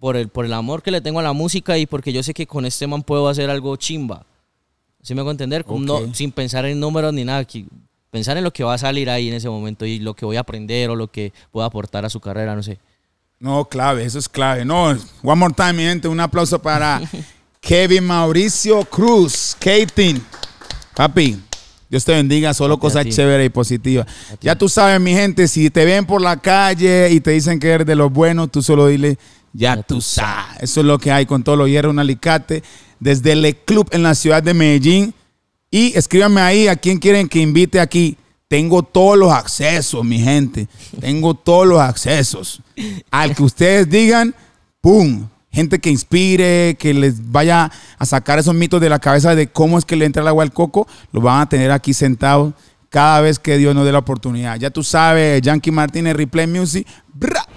por, el, por el amor que le tengo a la música y porque yo sé que con este man puedo hacer algo chimba. Si me a entender? sin pensar en números ni nada. Pensar en lo que va a salir ahí en ese momento y lo que voy a aprender o lo que puedo aportar a su carrera, no sé. No, clave, eso es clave. No, one more time, mi gente. Un aplauso para Kevin Mauricio Cruz, Kating. Papi, Dios te bendiga, solo cosas chéveres y positivas. Ya tú sabes, mi gente, si te ven por la calle y te dicen que eres de los buenos, tú solo dile, ya, tú sabes. Eso es lo que hay con todo lo hierro un alicate desde el Club en la ciudad de Medellín. Y escríbanme ahí a quién quieren que invite aquí. Tengo todos los accesos, mi gente. Tengo todos los accesos. Al que ustedes digan, ¡pum! Gente que inspire, que les vaya a sacar esos mitos de la cabeza de cómo es que le entra el agua al coco, lo van a tener aquí sentados cada vez que Dios nos dé la oportunidad. Ya tú sabes, Yankee Martínez, Replay Music. ¡Bra!